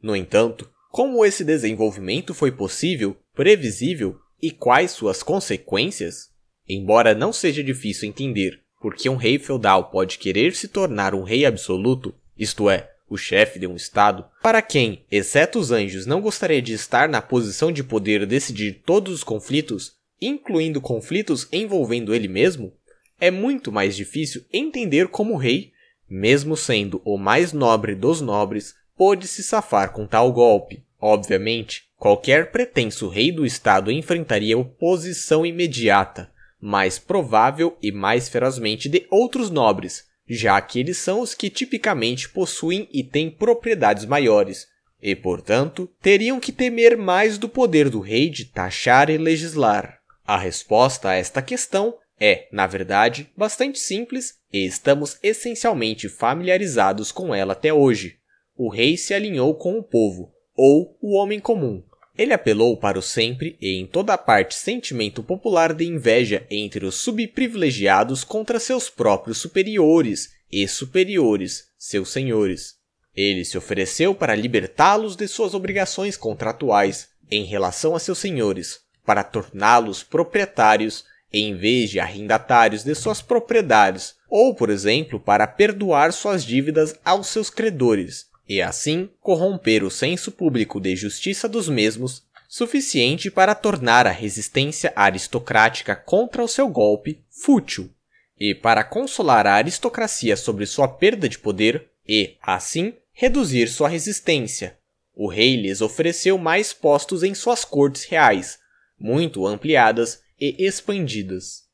No entanto, como esse desenvolvimento foi possível, previsível e quais suas consequências? Embora não seja difícil entender por que um rei feudal pode querer se tornar um rei absoluto, isto é, o chefe de um estado, para quem, exceto os anjos, não gostaria de estar na posição de poder decidir todos os conflitos, incluindo conflitos envolvendo ele mesmo, é muito mais difícil entender como o rei, mesmo sendo o mais nobre dos nobres, pôde se safar com tal golpe. Obviamente, qualquer pretenso rei do estado enfrentaria oposição imediata, mais provável e mais ferozmente de outros nobres, já que eles são os que tipicamente possuem e têm propriedades maiores, e, portanto, teriam que temer mais do poder do rei de taxar e legislar. A resposta a esta questão é, na verdade, bastante simples e estamos essencialmente familiarizados com ela até hoje. O rei se alinhou com o povo, ou o homem comum, ele apelou para o sempre e em toda parte sentimento popular de inveja entre os subprivilegiados contra seus próprios superiores e superiores, seus senhores. Ele se ofereceu para libertá-los de suas obrigações contratuais em relação a seus senhores, para torná-los proprietários em vez de arrendatários de suas propriedades, ou, por exemplo, para perdoar suas dívidas aos seus credores, e assim corromper o senso público de justiça dos mesmos, suficiente para tornar a resistência aristocrática contra o seu golpe fútil, e para consolar a aristocracia sobre sua perda de poder e, assim, reduzir sua resistência. O rei lhes ofereceu mais postos em suas cortes reais, muito ampliadas e expandidas.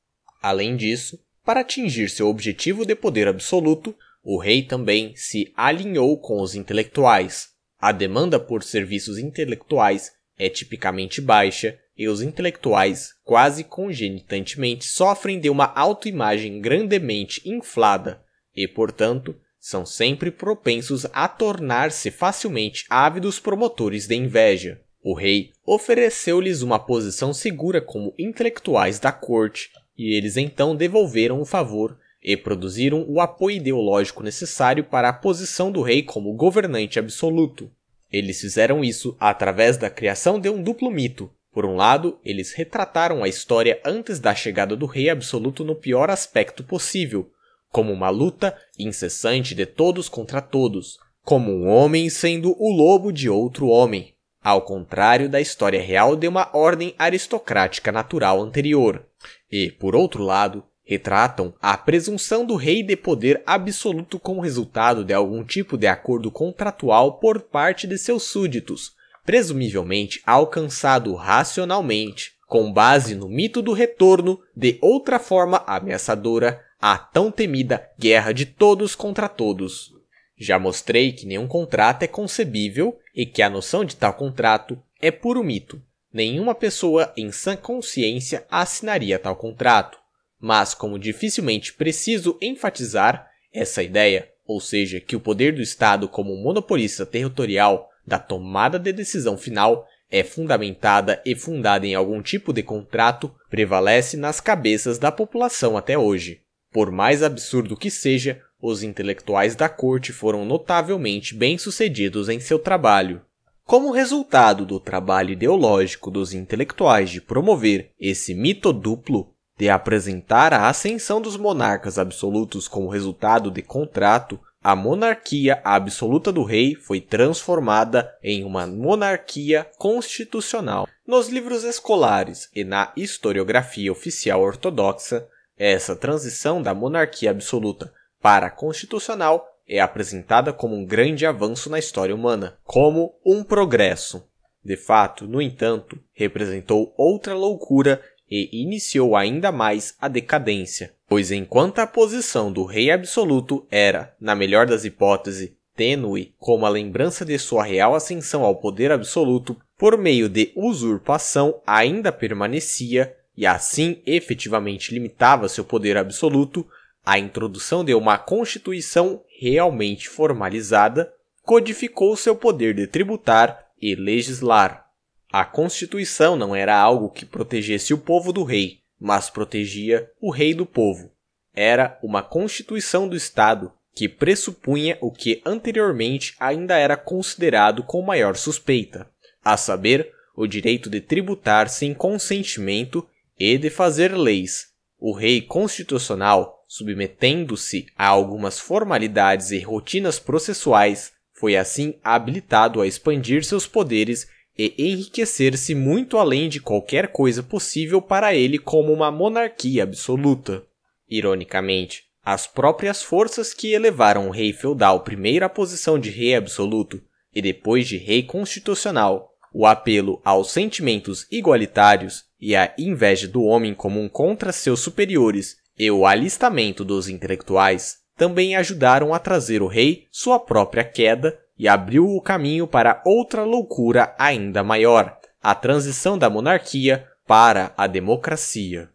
Além disso, para atingir seu objetivo de poder absoluto, o rei também se alinhou com os intelectuais. A demanda por serviços intelectuais é tipicamente baixa e os intelectuais, quase congenitantemente, sofrem de uma autoimagem grandemente inflada e, portanto, são sempre propensos a tornar-se facilmente ávidos promotores de inveja. O rei ofereceu-lhes uma posição segura como intelectuais da corte, e eles então devolveram o favor e produziram o apoio ideológico necessário para a posição do rei como governante absoluto. Eles fizeram isso através da criação de um duplo mito. Por um lado, eles retrataram a história antes da chegada do rei absoluto no pior aspecto possível, como uma luta incessante de todos contra todos, como um homem sendo o lobo de outro homem, ao contrário da história real de uma ordem aristocrática natural anterior. E, por outro lado, retratam a presunção do rei de poder absoluto como resultado de algum tipo de acordo contratual por parte de seus súditos, presumivelmente alcançado racionalmente, com base no mito do retorno de outra forma ameaçadora à tão temida guerra de todos contra todos. Já mostrei que nenhum contrato é concebível e que a noção de tal contrato é puro mito. Nenhuma pessoa em sã consciência assinaria tal contrato mas, como dificilmente preciso enfatizar, essa ideia, ou seja, que o poder do Estado como monopolista territorial da tomada de decisão final é fundamentada e fundada em algum tipo de contrato, prevalece nas cabeças da população até hoje. Por mais absurdo que seja, os intelectuais da corte foram notavelmente bem-sucedidos em seu trabalho. Como resultado do trabalho ideológico dos intelectuais de promover esse mito duplo, de apresentar a ascensão dos monarcas absolutos como resultado de contrato, a monarquia absoluta do rei foi transformada em uma monarquia constitucional. Nos livros escolares e na historiografia oficial ortodoxa, essa transição da monarquia absoluta para a constitucional é apresentada como um grande avanço na história humana, como um progresso. De fato, no entanto, representou outra loucura e iniciou ainda mais a decadência, pois enquanto a posição do rei absoluto era, na melhor das hipóteses, tênue como a lembrança de sua real ascensão ao poder absoluto por meio de usurpação ainda permanecia e assim efetivamente limitava seu poder absoluto, a introdução de uma constituição realmente formalizada codificou seu poder de tributar e legislar, a Constituição não era algo que protegesse o povo do rei, mas protegia o rei do povo. Era uma Constituição do Estado que pressupunha o que anteriormente ainda era considerado com maior suspeita, a saber, o direito de tributar sem consentimento e de fazer leis. O rei constitucional, submetendo-se a algumas formalidades e rotinas processuais, foi assim habilitado a expandir seus poderes e enriquecer-se muito além de qualquer coisa possível para ele como uma monarquia absoluta. Ironicamente, as próprias forças que elevaram o rei feudal primeiro à posição de rei absoluto e depois de rei constitucional, o apelo aos sentimentos igualitários e a inveja do homem comum contra seus superiores e o alistamento dos intelectuais também ajudaram a trazer o rei sua própria queda e abriu o caminho para outra loucura ainda maior, a transição da monarquia para a democracia.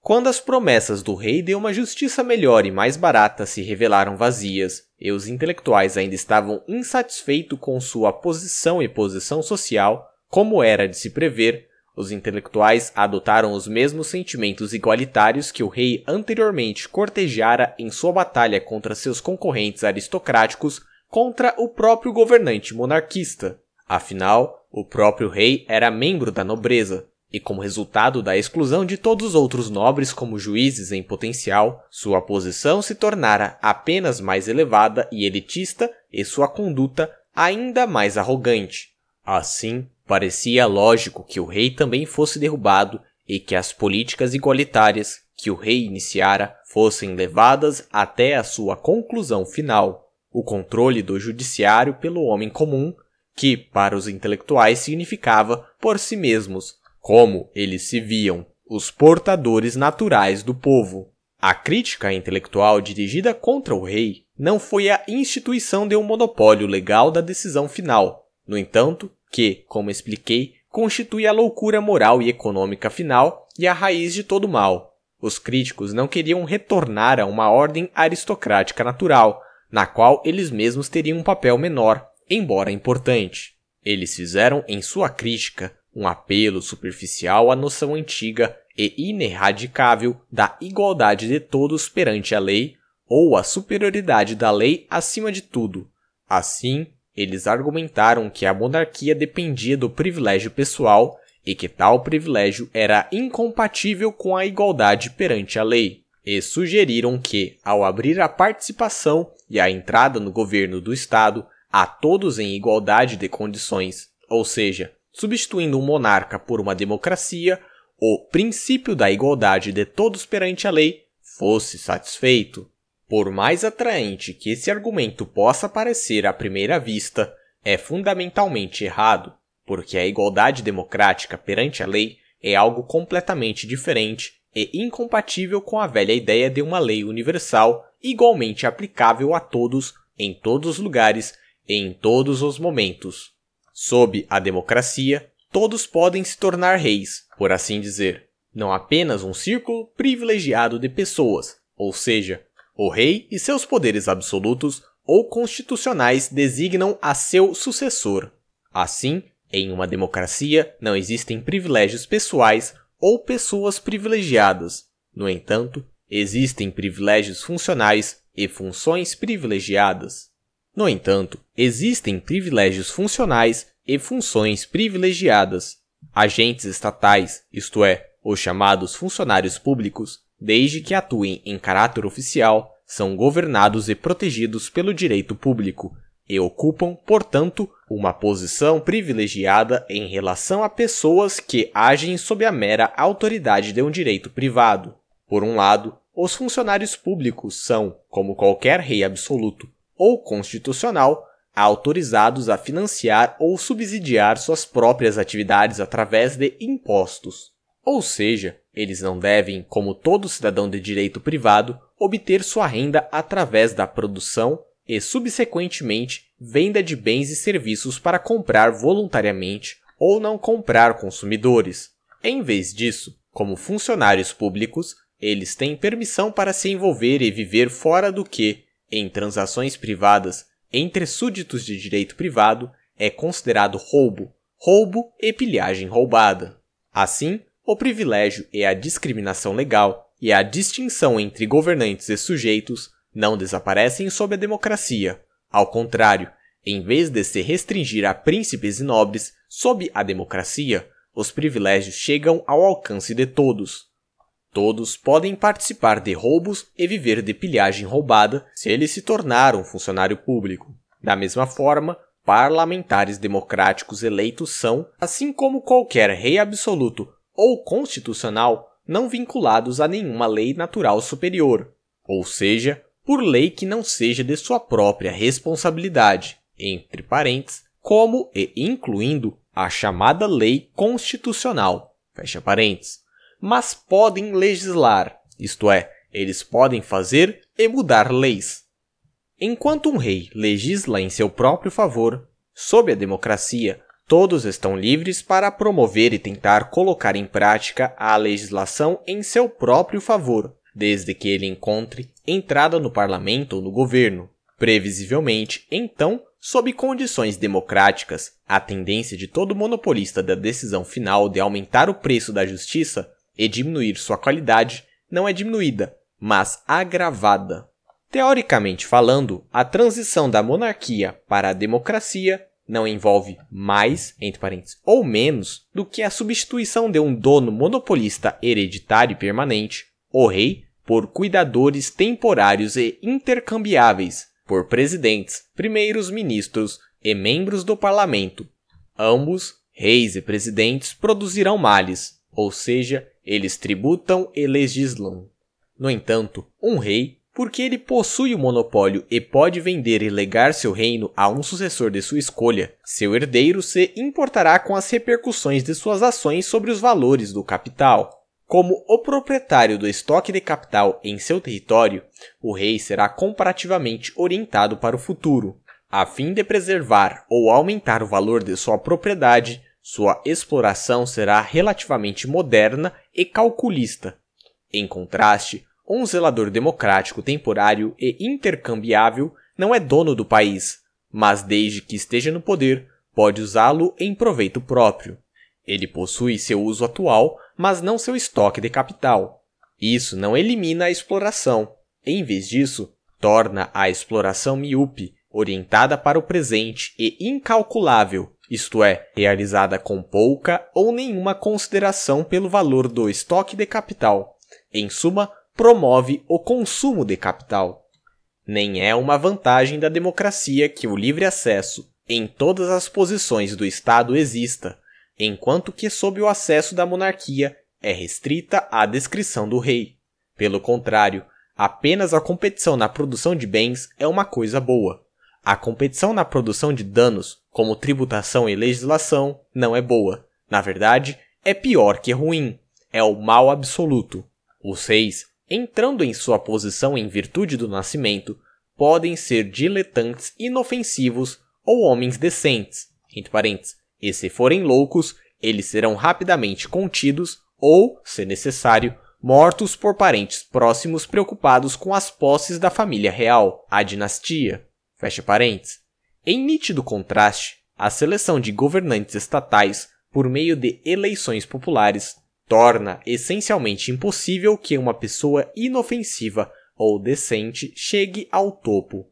Quando as promessas do rei de uma justiça melhor e mais barata se revelaram vazias, e os intelectuais ainda estavam insatisfeitos com sua posição e posição social, como era de se prever, os intelectuais adotaram os mesmos sentimentos igualitários que o rei anteriormente cortejara em sua batalha contra seus concorrentes aristocráticos contra o próprio governante monarquista. Afinal, o próprio rei era membro da nobreza, e como resultado da exclusão de todos os outros nobres como juízes em potencial, sua posição se tornara apenas mais elevada e elitista e sua conduta ainda mais arrogante. Assim, parecia lógico que o rei também fosse derrubado e que as políticas igualitárias que o rei iniciara fossem levadas até a sua conclusão final o controle do judiciário pelo homem comum, que para os intelectuais significava por si mesmos, como eles se viam, os portadores naturais do povo. A crítica intelectual dirigida contra o rei não foi a instituição de um monopólio legal da decisão final, no entanto, que, como expliquei, constitui a loucura moral e econômica final e a raiz de todo mal. Os críticos não queriam retornar a uma ordem aristocrática natural, na qual eles mesmos teriam um papel menor, embora importante. Eles fizeram em sua crítica um apelo superficial à noção antiga e ineradicável da igualdade de todos perante a lei ou a superioridade da lei acima de tudo. Assim, eles argumentaram que a monarquia dependia do privilégio pessoal e que tal privilégio era incompatível com a igualdade perante a lei, e sugeriram que, ao abrir a participação, e a entrada no governo do Estado a todos em igualdade de condições, ou seja, substituindo um monarca por uma democracia, o princípio da igualdade de todos perante a lei fosse satisfeito. Por mais atraente que esse argumento possa parecer à primeira vista, é fundamentalmente errado, porque a igualdade democrática perante a lei é algo completamente diferente e incompatível com a velha ideia de uma lei universal igualmente aplicável a todos, em todos os lugares e em todos os momentos. Sob a democracia, todos podem se tornar reis, por assim dizer, não apenas um círculo privilegiado de pessoas, ou seja, o rei e seus poderes absolutos ou constitucionais designam a seu sucessor. Assim, em uma democracia não existem privilégios pessoais ou pessoas privilegiadas. No entanto, Existem privilégios funcionais e funções privilegiadas. No entanto, existem privilégios funcionais e funções privilegiadas. Agentes estatais, isto é, os chamados funcionários públicos, desde que atuem em caráter oficial, são governados e protegidos pelo direito público e ocupam, portanto, uma posição privilegiada em relação a pessoas que agem sob a mera autoridade de um direito privado. Por um lado, os funcionários públicos são, como qualquer rei absoluto ou constitucional, autorizados a financiar ou subsidiar suas próprias atividades através de impostos. Ou seja, eles não devem, como todo cidadão de direito privado, obter sua renda através da produção e, subsequentemente, venda de bens e serviços para comprar voluntariamente ou não comprar consumidores. Em vez disso, como funcionários públicos, eles têm permissão para se envolver e viver fora do que, em transações privadas entre súditos de direito privado, é considerado roubo, roubo e pilhagem roubada. Assim, o privilégio e a discriminação legal e a distinção entre governantes e sujeitos não desaparecem sob a democracia. Ao contrário, em vez de se restringir a príncipes e nobres, sob a democracia, os privilégios chegam ao alcance de todos. Todos podem participar de roubos e viver de pilhagem roubada se ele se tornar um funcionário público. Da mesma forma, parlamentares democráticos eleitos são, assim como qualquer rei absoluto ou constitucional, não vinculados a nenhuma lei natural superior, ou seja, por lei que não seja de sua própria responsabilidade, entre parênteses, como e incluindo a chamada lei constitucional, fecha parênteses mas podem legislar, isto é, eles podem fazer e mudar leis. Enquanto um rei legisla em seu próprio favor, sob a democracia, todos estão livres para promover e tentar colocar em prática a legislação em seu próprio favor, desde que ele encontre entrada no parlamento ou no governo. Previsivelmente, então, sob condições democráticas, a tendência de todo monopolista da decisão final de aumentar o preço da justiça e diminuir sua qualidade não é diminuída, mas agravada. Teoricamente falando, a transição da monarquia para a democracia não envolve mais, entre parênteses, ou menos do que a substituição de um dono monopolista hereditário e permanente, o rei, por cuidadores temporários e intercambiáveis, por presidentes, primeiros ministros e membros do parlamento. Ambos, reis e presidentes, produzirão males, ou seja, eles tributam e legislam. No entanto, um rei, porque ele possui o monopólio e pode vender e legar seu reino a um sucessor de sua escolha, seu herdeiro se importará com as repercussões de suas ações sobre os valores do capital. Como o proprietário do estoque de capital em seu território, o rei será comparativamente orientado para o futuro, a fim de preservar ou aumentar o valor de sua propriedade. Sua exploração será relativamente moderna e calculista. Em contraste, um zelador democrático temporário e intercambiável não é dono do país, mas desde que esteja no poder, pode usá-lo em proveito próprio. Ele possui seu uso atual, mas não seu estoque de capital. Isso não elimina a exploração. Em vez disso, torna a exploração miúpe, orientada para o presente e incalculável, isto é, realizada com pouca ou nenhuma consideração pelo valor do estoque de capital. Em suma, promove o consumo de capital. Nem é uma vantagem da democracia que o livre acesso em todas as posições do Estado exista, enquanto que sob o acesso da monarquia é restrita à descrição do rei. Pelo contrário, apenas a competição na produção de bens é uma coisa boa. A competição na produção de danos como tributação e legislação, não é boa. Na verdade, é pior que ruim. É o mal absoluto. Os reis, entrando em sua posição em virtude do nascimento, podem ser diletantes inofensivos ou homens decentes. Entre parênteses, e se forem loucos, eles serão rapidamente contidos ou, se necessário, mortos por parentes próximos preocupados com as posses da família real, a dinastia. Fecha parênteses. Em nítido contraste, a seleção de governantes estatais por meio de eleições populares torna essencialmente impossível que uma pessoa inofensiva ou decente chegue ao topo.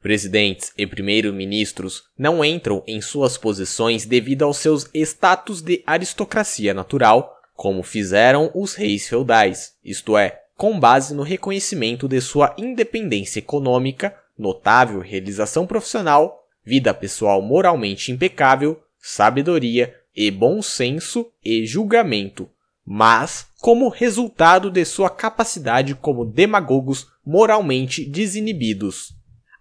Presidentes e primeiros-ministros não entram em suas posições devido aos seus status de aristocracia natural, como fizeram os reis feudais, isto é, com base no reconhecimento de sua independência econômica, notável realização profissional vida pessoal moralmente impecável, sabedoria e bom senso e julgamento, mas como resultado de sua capacidade como demagogos moralmente desinibidos.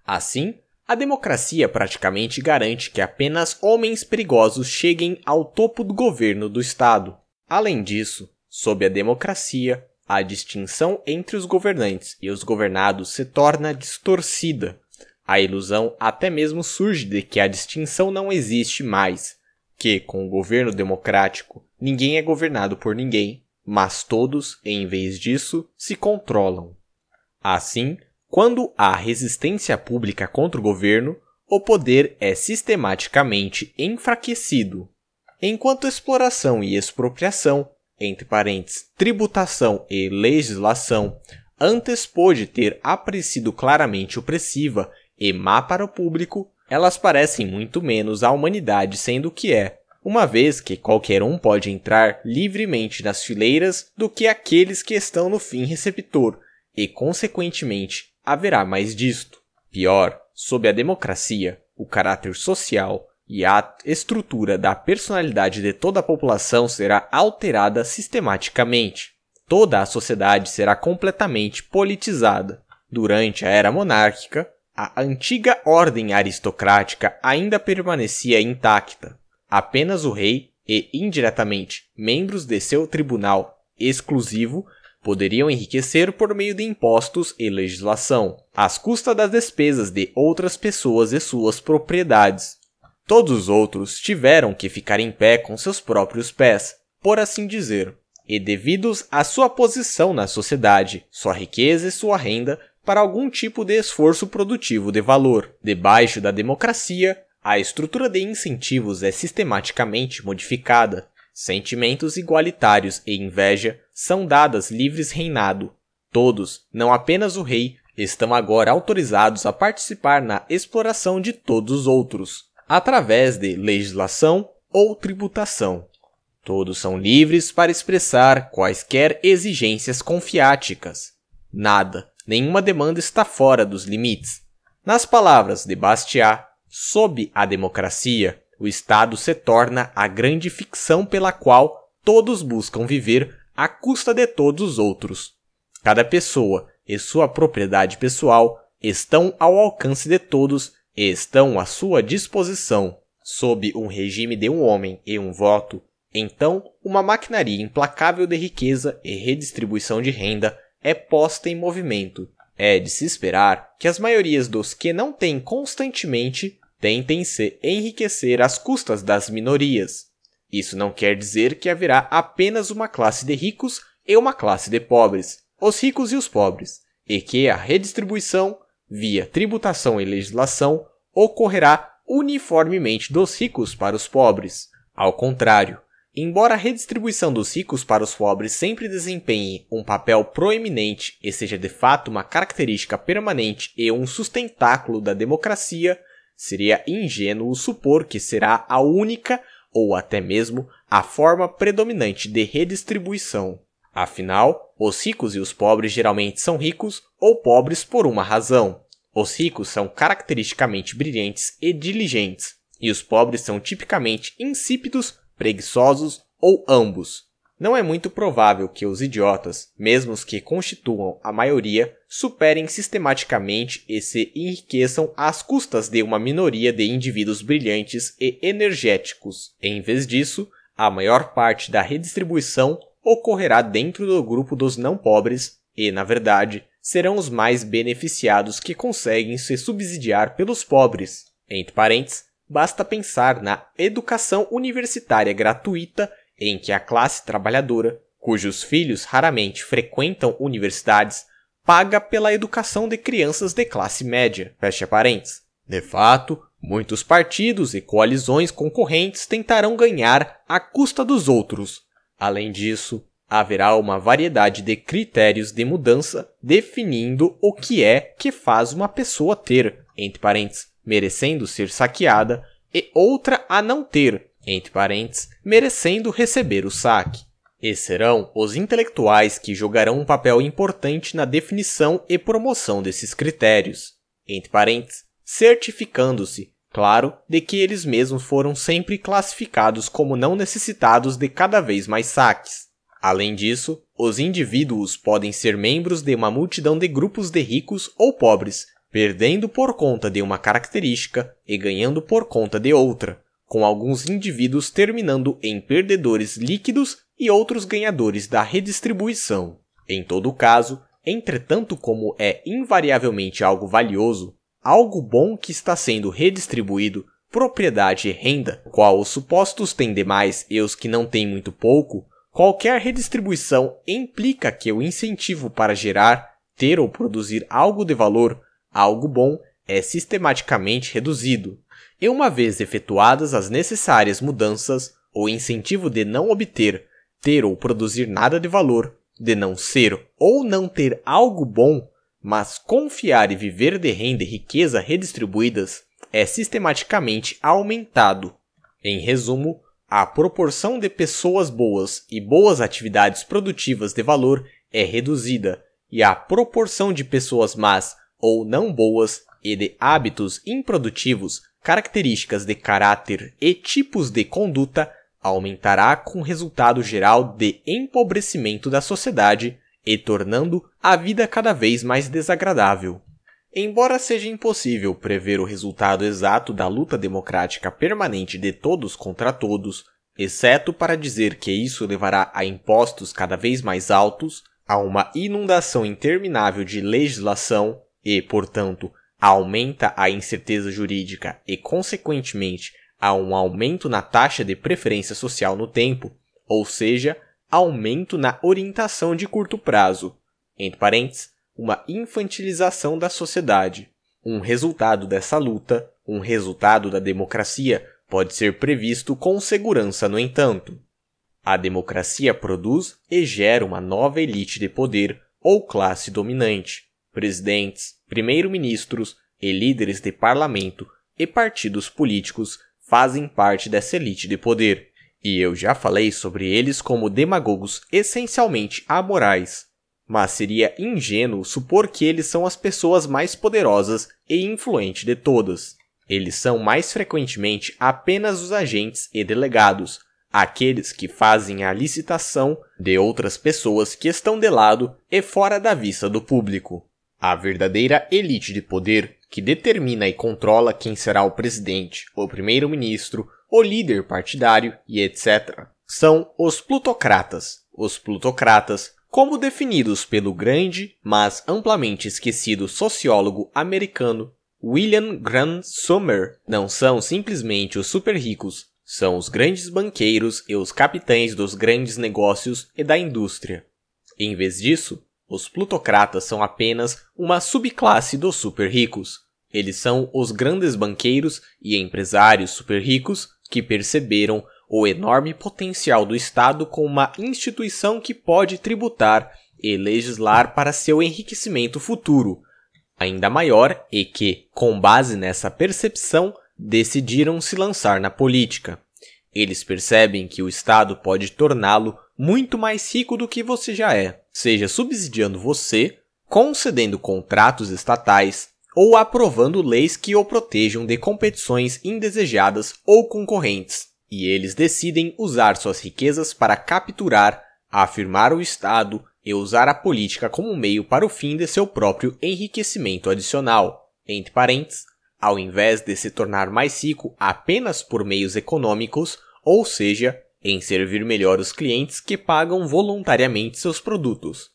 Assim, a democracia praticamente garante que apenas homens perigosos cheguem ao topo do governo do Estado. Além disso, sob a democracia, a distinção entre os governantes e os governados se torna distorcida, a ilusão até mesmo surge de que a distinção não existe mais, que, com o governo democrático, ninguém é governado por ninguém, mas todos, em vez disso, se controlam. Assim, quando há resistência pública contra o governo, o poder é sistematicamente enfraquecido, enquanto exploração e expropriação, entre parênteses, tributação e legislação, antes pôde ter aparecido claramente opressiva e má para o público, elas parecem muito menos a humanidade sendo o que é, uma vez que qualquer um pode entrar livremente nas fileiras do que aqueles que estão no fim receptor, e consequentemente haverá mais disto. Pior, sob a democracia, o caráter social e a estrutura da personalidade de toda a população será alterada sistematicamente. Toda a sociedade será completamente politizada. Durante a era monárquica, a antiga ordem aristocrática ainda permanecia intacta. Apenas o rei e, indiretamente, membros de seu tribunal exclusivo poderiam enriquecer por meio de impostos e legislação, às custas das despesas de outras pessoas e suas propriedades. Todos os outros tiveram que ficar em pé com seus próprios pés, por assim dizer, e devidos à sua posição na sociedade, sua riqueza e sua renda para algum tipo de esforço produtivo de valor. Debaixo da democracia, a estrutura de incentivos é sistematicamente modificada. Sentimentos igualitários e inveja são dadas livres reinado. Todos, não apenas o rei, estão agora autorizados a participar na exploração de todos os outros, através de legislação ou tributação. Todos são livres para expressar quaisquer exigências confiáticas. Nada, nenhuma demanda está fora dos limites. Nas palavras de Bastiat, sob a democracia, o Estado se torna a grande ficção pela qual todos buscam viver à custa de todos os outros. Cada pessoa e sua propriedade pessoal estão ao alcance de todos e estão à sua disposição. Sob um regime de um homem e um voto, então, uma maquinaria implacável de riqueza e redistribuição de renda é posta em movimento. É de se esperar que as maiorias dos que não têm constantemente tentem se enriquecer às custas das minorias. Isso não quer dizer que haverá apenas uma classe de ricos e uma classe de pobres, os ricos e os pobres, e que a redistribuição, via tributação e legislação, ocorrerá uniformemente dos ricos para os pobres. Ao contrário, Embora a redistribuição dos ricos para os pobres sempre desempenhe um papel proeminente e seja de fato uma característica permanente e um sustentáculo da democracia, seria ingênuo supor que será a única ou até mesmo a forma predominante de redistribuição. Afinal, os ricos e os pobres geralmente são ricos ou pobres por uma razão. Os ricos são caracteristicamente brilhantes e diligentes, e os pobres são tipicamente insípidos preguiçosos ou ambos. Não é muito provável que os idiotas, mesmo os que constituam a maioria, superem sistematicamente e se enriqueçam às custas de uma minoria de indivíduos brilhantes e energéticos. Em vez disso, a maior parte da redistribuição ocorrerá dentro do grupo dos não pobres e, na verdade, serão os mais beneficiados que conseguem se subsidiar pelos pobres. Entre parênteses, Basta pensar na educação universitária gratuita, em que a classe trabalhadora, cujos filhos raramente frequentam universidades, paga pela educação de crianças de classe média. Fecha parênteses. De fato, muitos partidos e coalizões concorrentes tentarão ganhar à custa dos outros. Além disso, haverá uma variedade de critérios de mudança definindo o que é que faz uma pessoa ter, entre parênteses, merecendo ser saqueada, e outra a não ter, entre parênteses, merecendo receber o saque. E serão os intelectuais que jogarão um papel importante na definição e promoção desses critérios, entre parênteses, certificando-se, claro, de que eles mesmos foram sempre classificados como não necessitados de cada vez mais saques. Além disso, os indivíduos podem ser membros de uma multidão de grupos de ricos ou pobres, perdendo por conta de uma característica e ganhando por conta de outra, com alguns indivíduos terminando em perdedores líquidos e outros ganhadores da redistribuição. Em todo caso, entretanto, como é invariavelmente algo valioso, algo bom que está sendo redistribuído, propriedade e renda, qual os supostos têm demais e os que não têm muito pouco, qualquer redistribuição implica que o incentivo para gerar, ter ou produzir algo de valor Algo bom é sistematicamente reduzido, e uma vez efetuadas as necessárias mudanças, o incentivo de não obter, ter ou produzir nada de valor, de não ser ou não ter algo bom, mas confiar e viver de renda e riqueza redistribuídas, é sistematicamente aumentado. Em resumo, a proporção de pessoas boas e boas atividades produtivas de valor é reduzida, e a proporção de pessoas más ou não boas e de hábitos improdutivos, características de caráter e tipos de conduta aumentará com resultado geral de empobrecimento da sociedade e tornando a vida cada vez mais desagradável. Embora seja impossível prever o resultado exato da luta democrática permanente de todos contra todos, exceto para dizer que isso levará a impostos cada vez mais altos, a uma inundação interminável de legislação, e, portanto, aumenta a incerteza jurídica e, consequentemente, há um aumento na taxa de preferência social no tempo, ou seja, aumento na orientação de curto prazo, entre parênteses, uma infantilização da sociedade. Um resultado dessa luta, um resultado da democracia, pode ser previsto com segurança, no entanto. A democracia produz e gera uma nova elite de poder ou classe dominante, presidentes, primeiro-ministros e líderes de parlamento e partidos políticos fazem parte dessa elite de poder. E eu já falei sobre eles como demagogos essencialmente amorais, mas seria ingênuo supor que eles são as pessoas mais poderosas e influentes de todas. Eles são mais frequentemente apenas os agentes e delegados, aqueles que fazem a licitação de outras pessoas que estão de lado e fora da vista do público. A verdadeira elite de poder, que determina e controla quem será o presidente, o primeiro-ministro, o líder partidário e etc., são os plutocratas. Os plutocratas, como definidos pelo grande, mas amplamente esquecido sociólogo americano William Grant Sumner, não são simplesmente os super ricos, são os grandes banqueiros e os capitães dos grandes negócios e da indústria. Em vez disso, os plutocratas são apenas uma subclasse dos super ricos. Eles são os grandes banqueiros e empresários super ricos que perceberam o enorme potencial do Estado como uma instituição que pode tributar e legislar para seu enriquecimento futuro, ainda maior e é que, com base nessa percepção, decidiram se lançar na política. Eles percebem que o Estado pode torná-lo muito mais rico do que você já é seja subsidiando você, concedendo contratos estatais ou aprovando leis que o protejam de competições indesejadas ou concorrentes. E eles decidem usar suas riquezas para capturar, afirmar o Estado e usar a política como meio para o fim de seu próprio enriquecimento adicional. Entre parênteses, ao invés de se tornar mais rico apenas por meios econômicos, ou seja, em servir melhor os clientes que pagam voluntariamente seus produtos.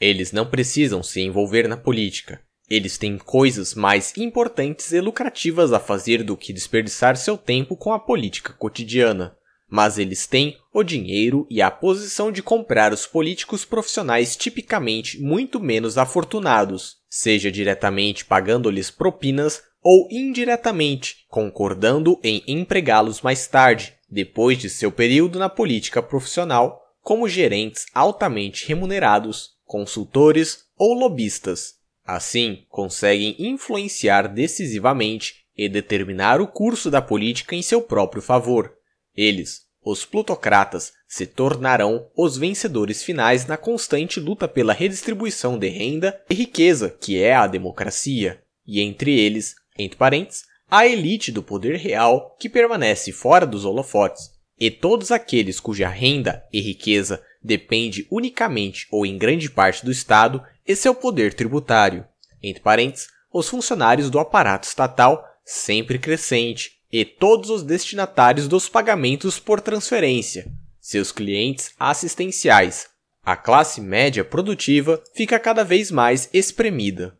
Eles não precisam se envolver na política. Eles têm coisas mais importantes e lucrativas a fazer do que desperdiçar seu tempo com a política cotidiana. Mas eles têm o dinheiro e a posição de comprar os políticos profissionais tipicamente muito menos afortunados, seja diretamente pagando-lhes propinas ou indiretamente, concordando em empregá-los mais tarde, depois de seu período na política profissional como gerentes altamente remunerados, consultores ou lobistas. Assim, conseguem influenciar decisivamente e determinar o curso da política em seu próprio favor. Eles, os plutocratas, se tornarão os vencedores finais na constante luta pela redistribuição de renda e riqueza, que é a democracia. E entre eles, entre parênteses, a elite do poder real que permanece fora dos holofotes e todos aqueles cuja renda e riqueza depende unicamente ou em grande parte do Estado e seu poder tributário. Entre parênteses, os funcionários do aparato estatal, sempre crescente, e todos os destinatários dos pagamentos por transferência, seus clientes assistenciais. A classe média produtiva fica cada vez mais espremida.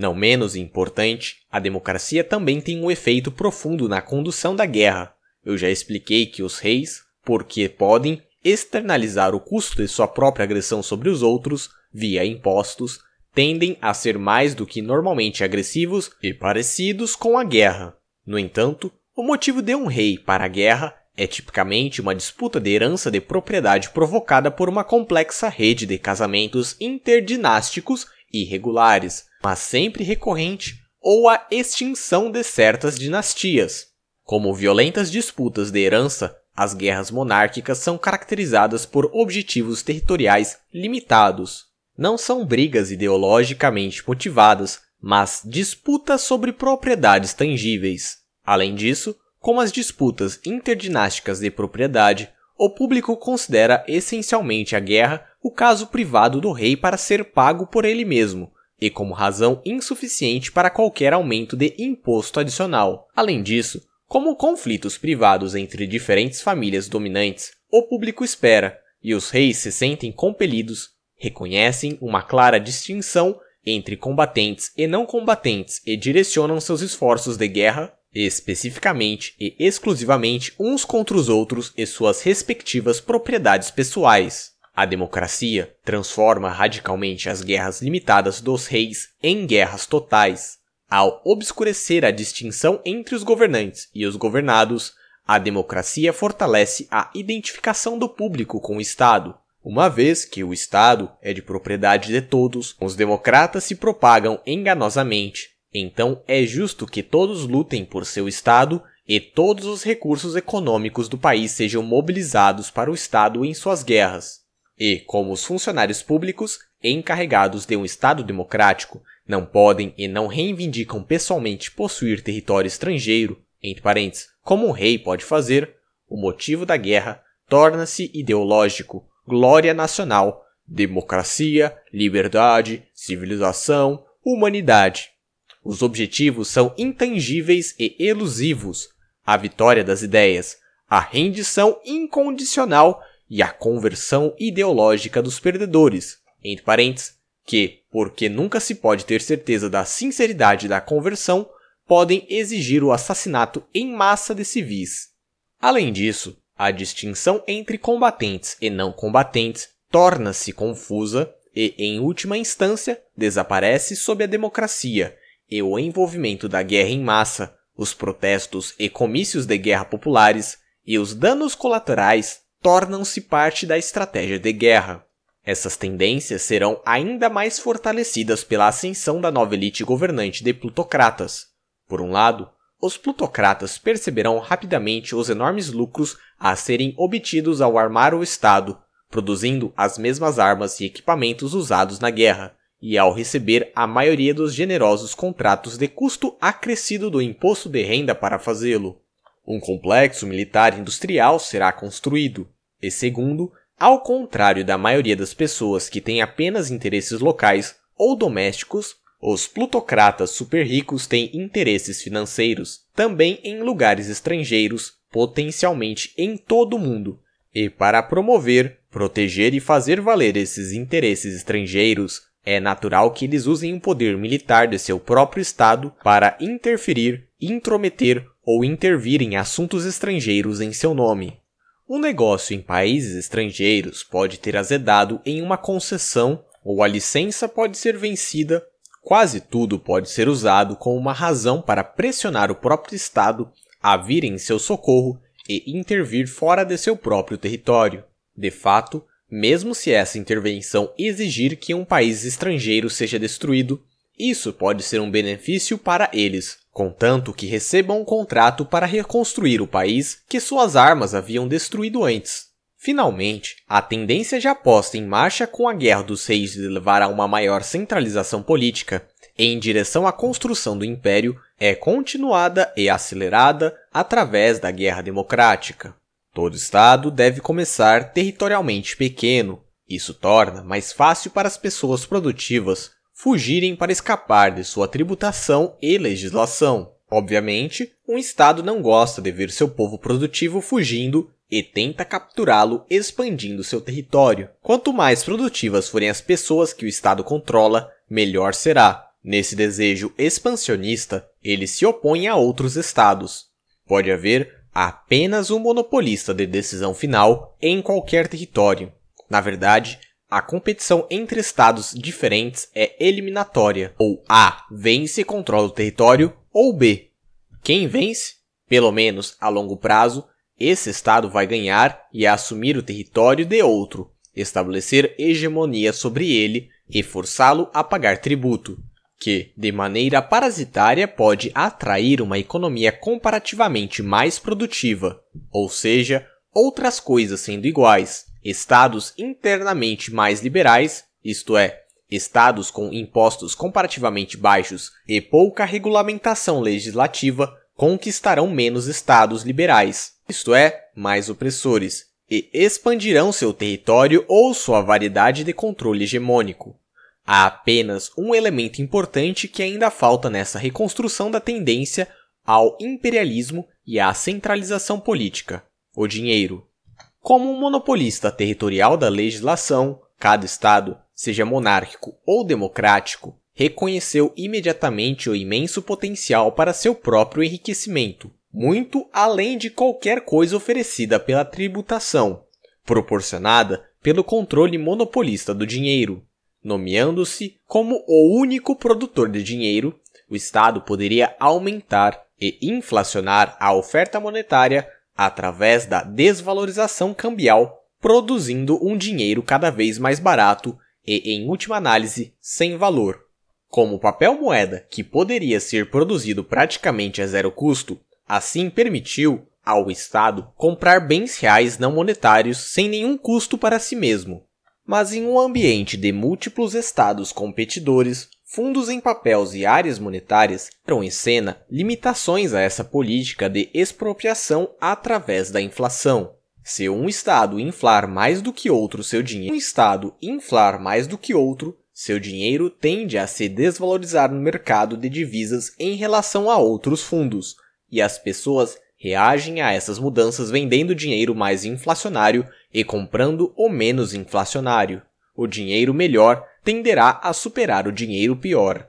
Não menos importante, a democracia também tem um efeito profundo na condução da guerra. Eu já expliquei que os reis, porque podem, externalizar o custo de sua própria agressão sobre os outros, via impostos, tendem a ser mais do que normalmente agressivos e parecidos com a guerra. No entanto, o motivo de um rei para a guerra é tipicamente uma disputa de herança de propriedade provocada por uma complexa rede de casamentos interdinásticos irregulares, mas sempre recorrente, ou a extinção de certas dinastias. Como violentas disputas de herança, as guerras monárquicas são caracterizadas por objetivos territoriais limitados. Não são brigas ideologicamente motivadas, mas disputas sobre propriedades tangíveis. Além disso, como as disputas interdinásticas de propriedade, o público considera essencialmente a guerra o caso privado do rei para ser pago por ele mesmo, e como razão insuficiente para qualquer aumento de imposto adicional. Além disso, como conflitos privados entre diferentes famílias dominantes, o público espera e os reis se sentem compelidos, reconhecem uma clara distinção entre combatentes e não combatentes e direcionam seus esforços de guerra especificamente e exclusivamente uns contra os outros e suas respectivas propriedades pessoais. A democracia transforma radicalmente as guerras limitadas dos reis em guerras totais. Ao obscurecer a distinção entre os governantes e os governados, a democracia fortalece a identificação do público com o Estado. Uma vez que o Estado é de propriedade de todos, os democratas se propagam enganosamente. Então é justo que todos lutem por seu Estado e todos os recursos econômicos do país sejam mobilizados para o Estado em suas guerras e, como os funcionários públicos, encarregados de um Estado democrático, não podem e não reivindicam pessoalmente possuir território estrangeiro, entre parênteses, como um rei pode fazer, o motivo da guerra torna-se ideológico, glória nacional, democracia, liberdade, civilização, humanidade. Os objetivos são intangíveis e elusivos. A vitória das ideias, a rendição incondicional e a conversão ideológica dos perdedores, entre parênteses, que, porque nunca se pode ter certeza da sinceridade da conversão, podem exigir o assassinato em massa de civis. Além disso, a distinção entre combatentes e não combatentes torna-se confusa e, em última instância, desaparece sob a democracia e o envolvimento da guerra em massa, os protestos e comícios de guerra populares e os danos colaterais tornam-se parte da estratégia de guerra. Essas tendências serão ainda mais fortalecidas pela ascensão da nova elite governante de plutocratas. Por um lado, os plutocratas perceberão rapidamente os enormes lucros a serem obtidos ao armar o Estado, produzindo as mesmas armas e equipamentos usados na guerra, e ao receber a maioria dos generosos contratos de custo acrescido do imposto de renda para fazê-lo. Um complexo militar industrial será construído, e segundo, ao contrário da maioria das pessoas que têm apenas interesses locais ou domésticos, os plutocratas super ricos têm interesses financeiros também em lugares estrangeiros, potencialmente em todo o mundo. E para promover, proteger e fazer valer esses interesses estrangeiros, é natural que eles usem o poder militar de seu próprio Estado para interferir, intrometer ou intervir em assuntos estrangeiros em seu nome. Um negócio em países estrangeiros pode ter azedado em uma concessão ou a licença pode ser vencida. Quase tudo pode ser usado como uma razão para pressionar o próprio Estado a vir em seu socorro e intervir fora de seu próprio território. De fato, mesmo se essa intervenção exigir que um país estrangeiro seja destruído, isso pode ser um benefício para eles, contanto que recebam um contrato para reconstruir o país que suas armas haviam destruído antes. Finalmente, a tendência já posta em marcha com a Guerra dos Reis de levar a uma maior centralização política em direção à construção do império é continuada e acelerada através da Guerra Democrática. Todo Estado deve começar territorialmente pequeno. Isso torna mais fácil para as pessoas produtivas fugirem para escapar de sua tributação e legislação. Obviamente, um Estado não gosta de ver seu povo produtivo fugindo e tenta capturá-lo expandindo seu território. Quanto mais produtivas forem as pessoas que o Estado controla, melhor será. Nesse desejo expansionista, ele se opõe a outros estados. Pode haver apenas um monopolista de decisão final em qualquer território. Na verdade, a competição entre estados diferentes é eliminatória, ou A vence e controla o território, ou B. Quem vence, pelo menos a longo prazo, esse estado vai ganhar e assumir o território de outro, estabelecer hegemonia sobre ele e forçá-lo a pagar tributo, que, de maneira parasitária, pode atrair uma economia comparativamente mais produtiva, ou seja, outras coisas sendo iguais, Estados internamente mais liberais, isto é, estados com impostos comparativamente baixos e pouca regulamentação legislativa, conquistarão menos estados liberais, isto é, mais opressores, e expandirão seu território ou sua variedade de controle hegemônico. Há apenas um elemento importante que ainda falta nessa reconstrução da tendência ao imperialismo e à centralização política: o dinheiro. Como um monopolista territorial da legislação, cada Estado, seja monárquico ou democrático, reconheceu imediatamente o imenso potencial para seu próprio enriquecimento, muito além de qualquer coisa oferecida pela tributação, proporcionada pelo controle monopolista do dinheiro. Nomeando-se como o único produtor de dinheiro, o Estado poderia aumentar e inflacionar a oferta monetária através da desvalorização cambial, produzindo um dinheiro cada vez mais barato e, em última análise, sem valor. Como papel moeda, que poderia ser produzido praticamente a zero custo, assim permitiu ao Estado comprar bens reais não monetários sem nenhum custo para si mesmo. Mas em um ambiente de múltiplos estados competidores, Fundos em papéis e áreas monetárias entram em cena limitações a essa política de expropriação através da inflação. Se um estado inflar mais do que outro seu dinheiro, um estado inflar mais do que outro, seu dinheiro tende a se desvalorizar no mercado de divisas em relação a outros fundos, e as pessoas reagem a essas mudanças vendendo dinheiro mais inflacionário e comprando o menos inflacionário. O dinheiro melhor tenderá a superar o dinheiro pior.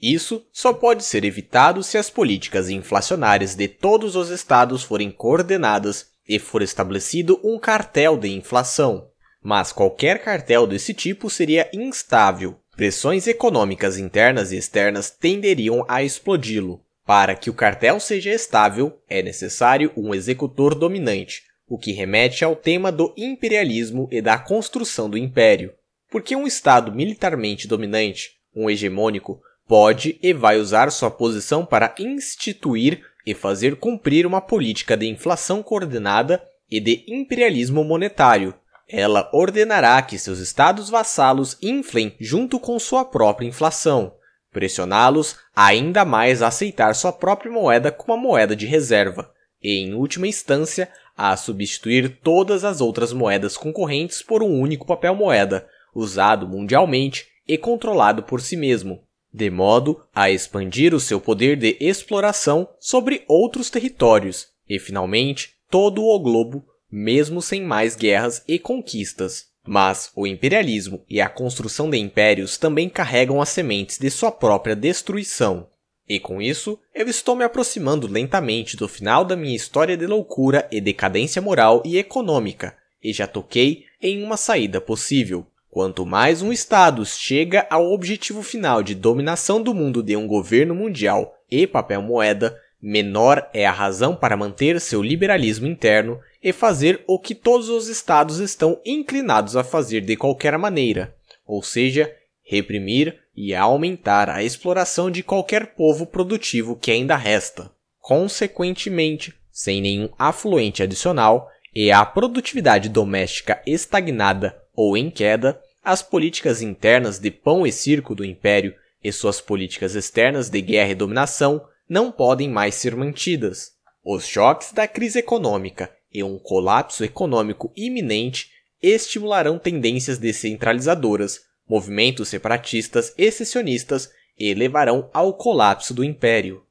Isso só pode ser evitado se as políticas inflacionárias de todos os estados forem coordenadas e for estabelecido um cartel de inflação. Mas qualquer cartel desse tipo seria instável. Pressões econômicas internas e externas tenderiam a explodi-lo. Para que o cartel seja estável, é necessário um executor dominante, o que remete ao tema do imperialismo e da construção do império. Porque um Estado militarmente dominante, um hegemônico, pode e vai usar sua posição para instituir e fazer cumprir uma política de inflação coordenada e de imperialismo monetário. Ela ordenará que seus estados vassalos inflem junto com sua própria inflação, pressioná-los ainda mais a aceitar sua própria moeda como a moeda de reserva, e, em última instância, a substituir todas as outras moedas concorrentes por um único papel moeda, usado mundialmente e controlado por si mesmo, de modo a expandir o seu poder de exploração sobre outros territórios e, finalmente, todo o globo, mesmo sem mais guerras e conquistas. Mas o imperialismo e a construção de impérios também carregam as sementes de sua própria destruição. E com isso, eu estou me aproximando lentamente do final da minha história de loucura e decadência moral e econômica, e já toquei em uma saída possível. Quanto mais um Estado chega ao objetivo final de dominação do mundo de um governo mundial e papel moeda, menor é a razão para manter seu liberalismo interno e fazer o que todos os Estados estão inclinados a fazer de qualquer maneira, ou seja, reprimir e aumentar a exploração de qualquer povo produtivo que ainda resta. Consequentemente, sem nenhum afluente adicional, e a produtividade doméstica estagnada ou em queda, as políticas internas de pão e circo do império e suas políticas externas de guerra e dominação não podem mais ser mantidas. Os choques da crise econômica e um colapso econômico iminente estimularão tendências descentralizadoras, movimentos separatistas e secessionistas e levarão ao colapso do império.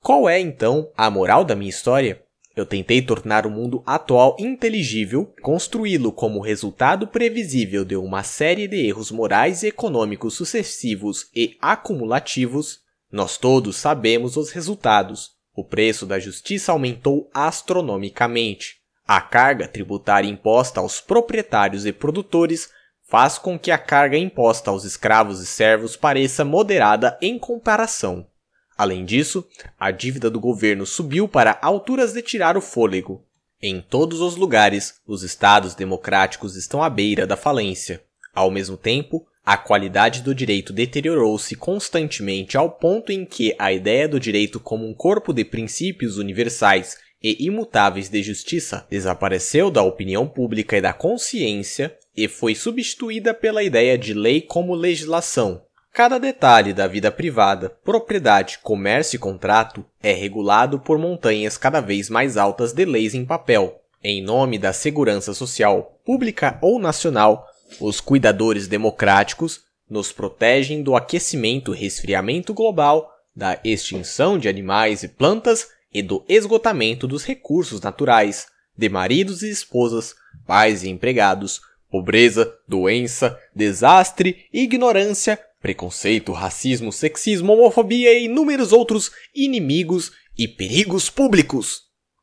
Qual é então a moral da minha história? Eu tentei tornar o mundo atual inteligível, construí-lo como resultado previsível de uma série de erros morais e econômicos sucessivos e acumulativos. Nós todos sabemos os resultados. O preço da justiça aumentou astronomicamente. A carga tributária imposta aos proprietários e produtores faz com que a carga imposta aos escravos e servos pareça moderada em comparação Além disso, a dívida do governo subiu para alturas de tirar o fôlego. Em todos os lugares, os estados democráticos estão à beira da falência. Ao mesmo tempo, a qualidade do direito deteriorou-se constantemente ao ponto em que a ideia do direito como um corpo de princípios universais e imutáveis de justiça desapareceu da opinião pública e da consciência e foi substituída pela ideia de lei como legislação, Cada detalhe da vida privada, propriedade, comércio e contrato é regulado por montanhas cada vez mais altas de leis em papel. Em nome da segurança social, pública ou nacional, os cuidadores democráticos nos protegem do aquecimento e resfriamento global, da extinção de animais e plantas e do esgotamento dos recursos naturais, de maridos e esposas, pais e empregados, pobreza, doença, desastre, ignorância, preconceito, racismo, sexismo, homofobia e inúmeros outros inimigos e perigos públicos.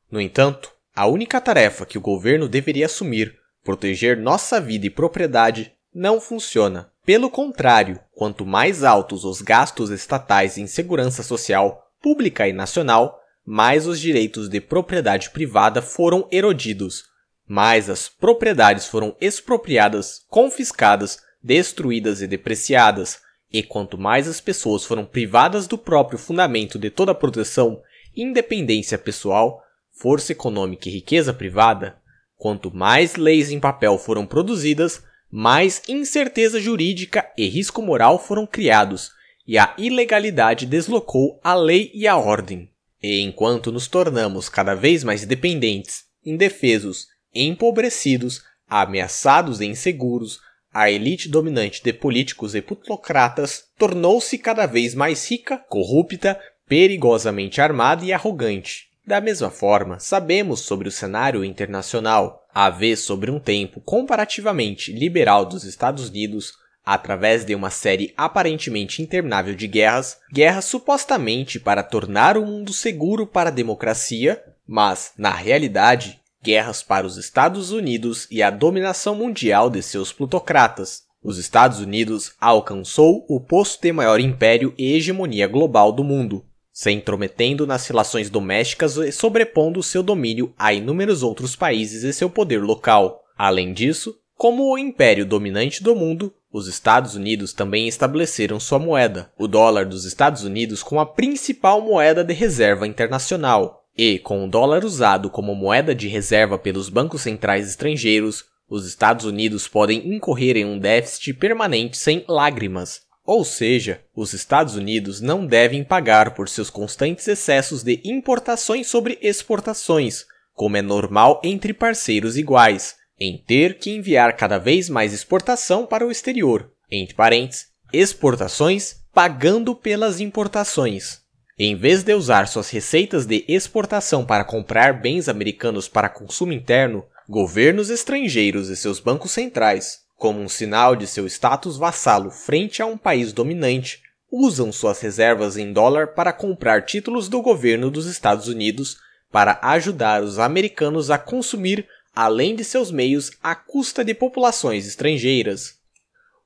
No entanto, a única tarefa que o governo deveria assumir, proteger nossa vida e propriedade, não funciona. Pelo contrário, quanto mais altos os gastos estatais em segurança social, pública e nacional, mais os direitos de propriedade privada foram erodidos, mais as propriedades foram expropriadas, confiscadas, destruídas e depreciadas, e quanto mais as pessoas foram privadas do próprio fundamento de toda a proteção, independência pessoal, força econômica e riqueza privada, quanto mais leis em papel foram produzidas, mais incerteza jurídica e risco moral foram criados, e a ilegalidade deslocou a lei e a ordem. E enquanto nos tornamos cada vez mais dependentes, indefesos, empobrecidos, ameaçados e inseguros, a elite dominante de políticos e plutocratas tornou-se cada vez mais rica, corrupta, perigosamente armada e arrogante. Da mesma forma, sabemos sobre o cenário internacional. A vez sobre um tempo comparativamente liberal dos Estados Unidos, através de uma série aparentemente interminável de guerras, guerras supostamente para tornar o mundo seguro para a democracia, mas, na realidade, guerras para os Estados Unidos e a dominação mundial de seus plutocratas. Os Estados Unidos alcançou o posto de maior império e hegemonia global do mundo, se intrometendo nas relações domésticas e sobrepondo seu domínio a inúmeros outros países e seu poder local. Além disso, como o império dominante do mundo, os Estados Unidos também estabeleceram sua moeda, o dólar dos Estados Unidos, como a principal moeda de reserva internacional. E, com o dólar usado como moeda de reserva pelos bancos centrais estrangeiros, os Estados Unidos podem incorrer em um déficit permanente sem lágrimas. Ou seja, os Estados Unidos não devem pagar por seus constantes excessos de importações sobre exportações, como é normal entre parceiros iguais, em ter que enviar cada vez mais exportação para o exterior, entre parênteses, exportações pagando pelas importações. Em vez de usar suas receitas de exportação para comprar bens americanos para consumo interno, governos estrangeiros e seus bancos centrais, como um sinal de seu status vassalo frente a um país dominante, usam suas reservas em dólar para comprar títulos do governo dos Estados Unidos para ajudar os americanos a consumir além de seus meios à custa de populações estrangeiras.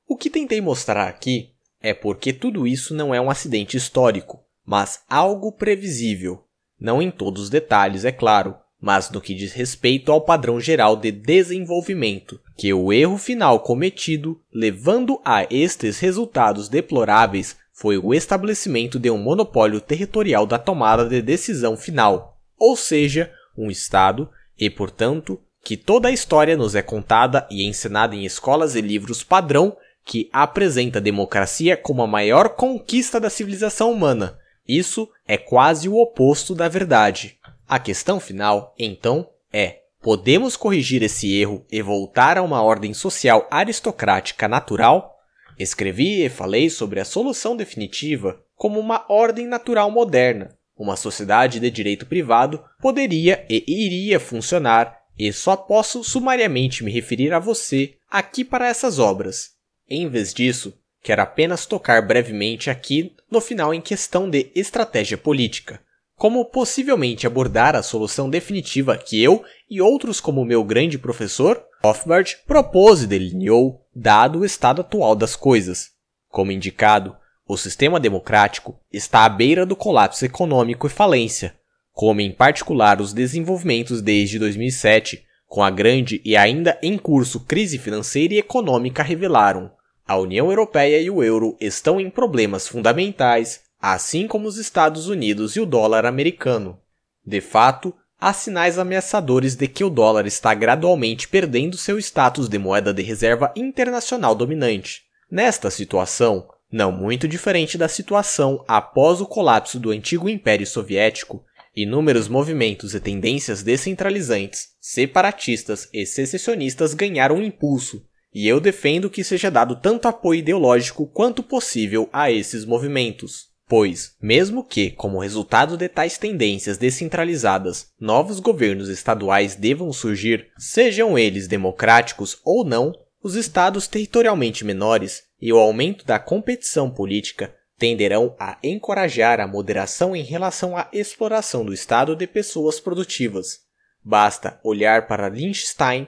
O que tentei mostrar aqui é porque tudo isso não é um acidente histórico, mas algo previsível. Não em todos os detalhes, é claro, mas no que diz respeito ao padrão geral de desenvolvimento, que o erro final cometido, levando a estes resultados deploráveis, foi o estabelecimento de um monopólio territorial da tomada de decisão final, ou seja, um Estado, e portanto, que toda a história nos é contada e ensinada em escolas e livros padrão, que apresenta a democracia como a maior conquista da civilização humana, isso é quase o oposto da verdade. A questão final, então, é: podemos corrigir esse erro e voltar a uma ordem social aristocrática natural? Escrevi e falei sobre a solução definitiva como uma ordem natural moderna. Uma sociedade de direito privado poderia e iria funcionar, e só posso sumariamente me referir a você aqui para essas obras. Em vez disso, Quero apenas tocar brevemente aqui no final em questão de estratégia política, como possivelmente abordar a solução definitiva que eu e outros como meu grande professor, Rothbard, propôs e delineou, dado o estado atual das coisas. Como indicado, o sistema democrático está à beira do colapso econômico e falência, como em particular os desenvolvimentos desde 2007, com a grande e ainda em curso crise financeira e econômica revelaram, a União Europeia e o euro estão em problemas fundamentais, assim como os Estados Unidos e o dólar americano. De fato, há sinais ameaçadores de que o dólar está gradualmente perdendo seu status de moeda de reserva internacional dominante. Nesta situação, não muito diferente da situação após o colapso do antigo Império Soviético, inúmeros movimentos e tendências descentralizantes, separatistas e secessionistas ganharam impulso, e eu defendo que seja dado tanto apoio ideológico quanto possível a esses movimentos. Pois, mesmo que, como resultado de tais tendências descentralizadas, novos governos estaduais devam surgir, sejam eles democráticos ou não, os estados territorialmente menores e o aumento da competição política tenderão a encorajar a moderação em relação à exploração do Estado de pessoas produtivas. Basta olhar para Lichtenstein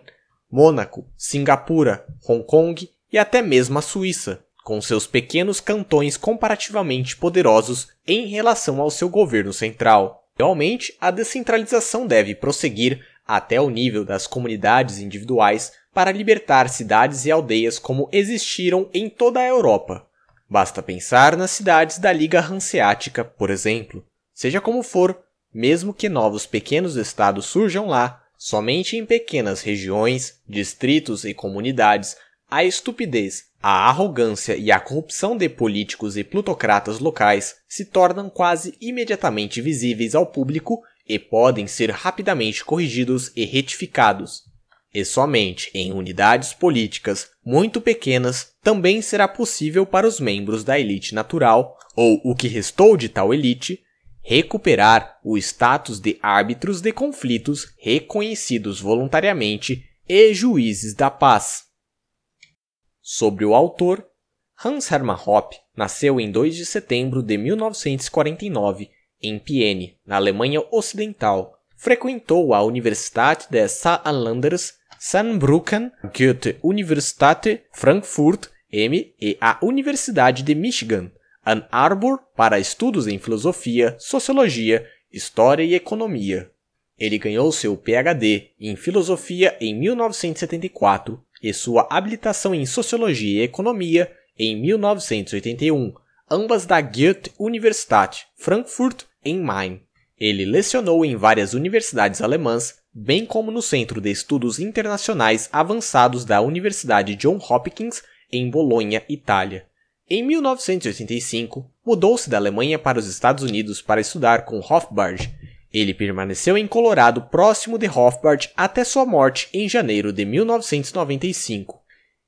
Mônaco, Singapura, Hong Kong e até mesmo a Suíça, com seus pequenos cantões comparativamente poderosos em relação ao seu governo central. Realmente, a descentralização deve prosseguir até o nível das comunidades individuais para libertar cidades e aldeias como existiram em toda a Europa. Basta pensar nas cidades da Liga Hanseática, por exemplo. Seja como for, mesmo que novos pequenos estados surjam lá, Somente em pequenas regiões, distritos e comunidades, a estupidez, a arrogância e a corrupção de políticos e plutocratas locais se tornam quase imediatamente visíveis ao público e podem ser rapidamente corrigidos e retificados. E somente em unidades políticas muito pequenas também será possível para os membros da elite natural, ou o que restou de tal elite, recuperar o status de árbitros de conflitos reconhecidos voluntariamente e juízes da paz. Sobre o autor, Hans Hermann Hoppe nasceu em 2 de setembro de 1949 em Piene, na Alemanha Ocidental. Frequentou a Universität der Saarlanders Saarbrücken Goethe-Universität Frankfurt M e a Universidade de Michigan, An Arbor para estudos em filosofia, sociologia, história e economia. Ele ganhou seu PhD em filosofia em 1974 e sua habilitação em sociologia e economia em 1981, ambas da Goethe-Universität Frankfurt em Main. Ele lecionou em várias universidades alemãs, bem como no Centro de Estudos Internacionais Avançados da Universidade John Hopkins em Bolonha, Itália. Em 1985, mudou-se da Alemanha para os Estados Unidos para estudar com Hofbard. Ele permaneceu em Colorado, próximo de Hofbard, até sua morte em janeiro de 1995.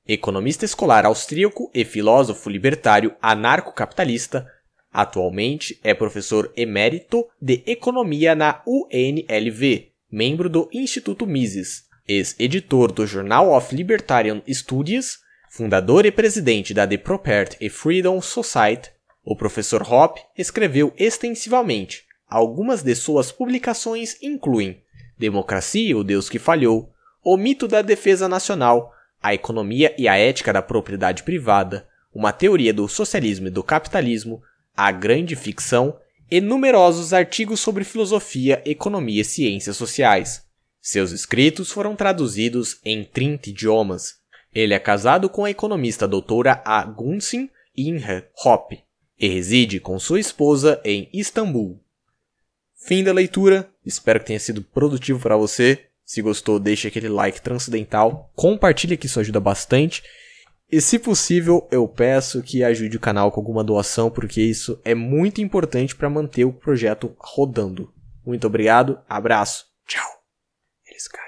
Economista escolar austríaco e filósofo libertário anarcocapitalista, atualmente é professor emérito de economia na UNLV, membro do Instituto Mises, ex-editor do Journal of Libertarian Studies Fundador e presidente da The Property and Freedom Society, o professor Hoppe escreveu extensivamente. Algumas de suas publicações incluem Democracia, o Deus que Falhou, O Mito da Defesa Nacional, A Economia e a Ética da Propriedade Privada, Uma Teoria do Socialismo e do Capitalismo, A Grande Ficção e numerosos artigos sobre filosofia, economia e ciências sociais. Seus escritos foram traduzidos em 30 idiomas, ele é casado com a economista doutora A. Gunsin Inha Hop e reside com sua esposa em Istambul. Fim da leitura, espero que tenha sido produtivo para você. Se gostou, deixe aquele like transcendental, compartilha que isso ajuda bastante. E se possível, eu peço que ajude o canal com alguma doação, porque isso é muito importante para manter o projeto rodando. Muito obrigado, abraço, tchau. Eles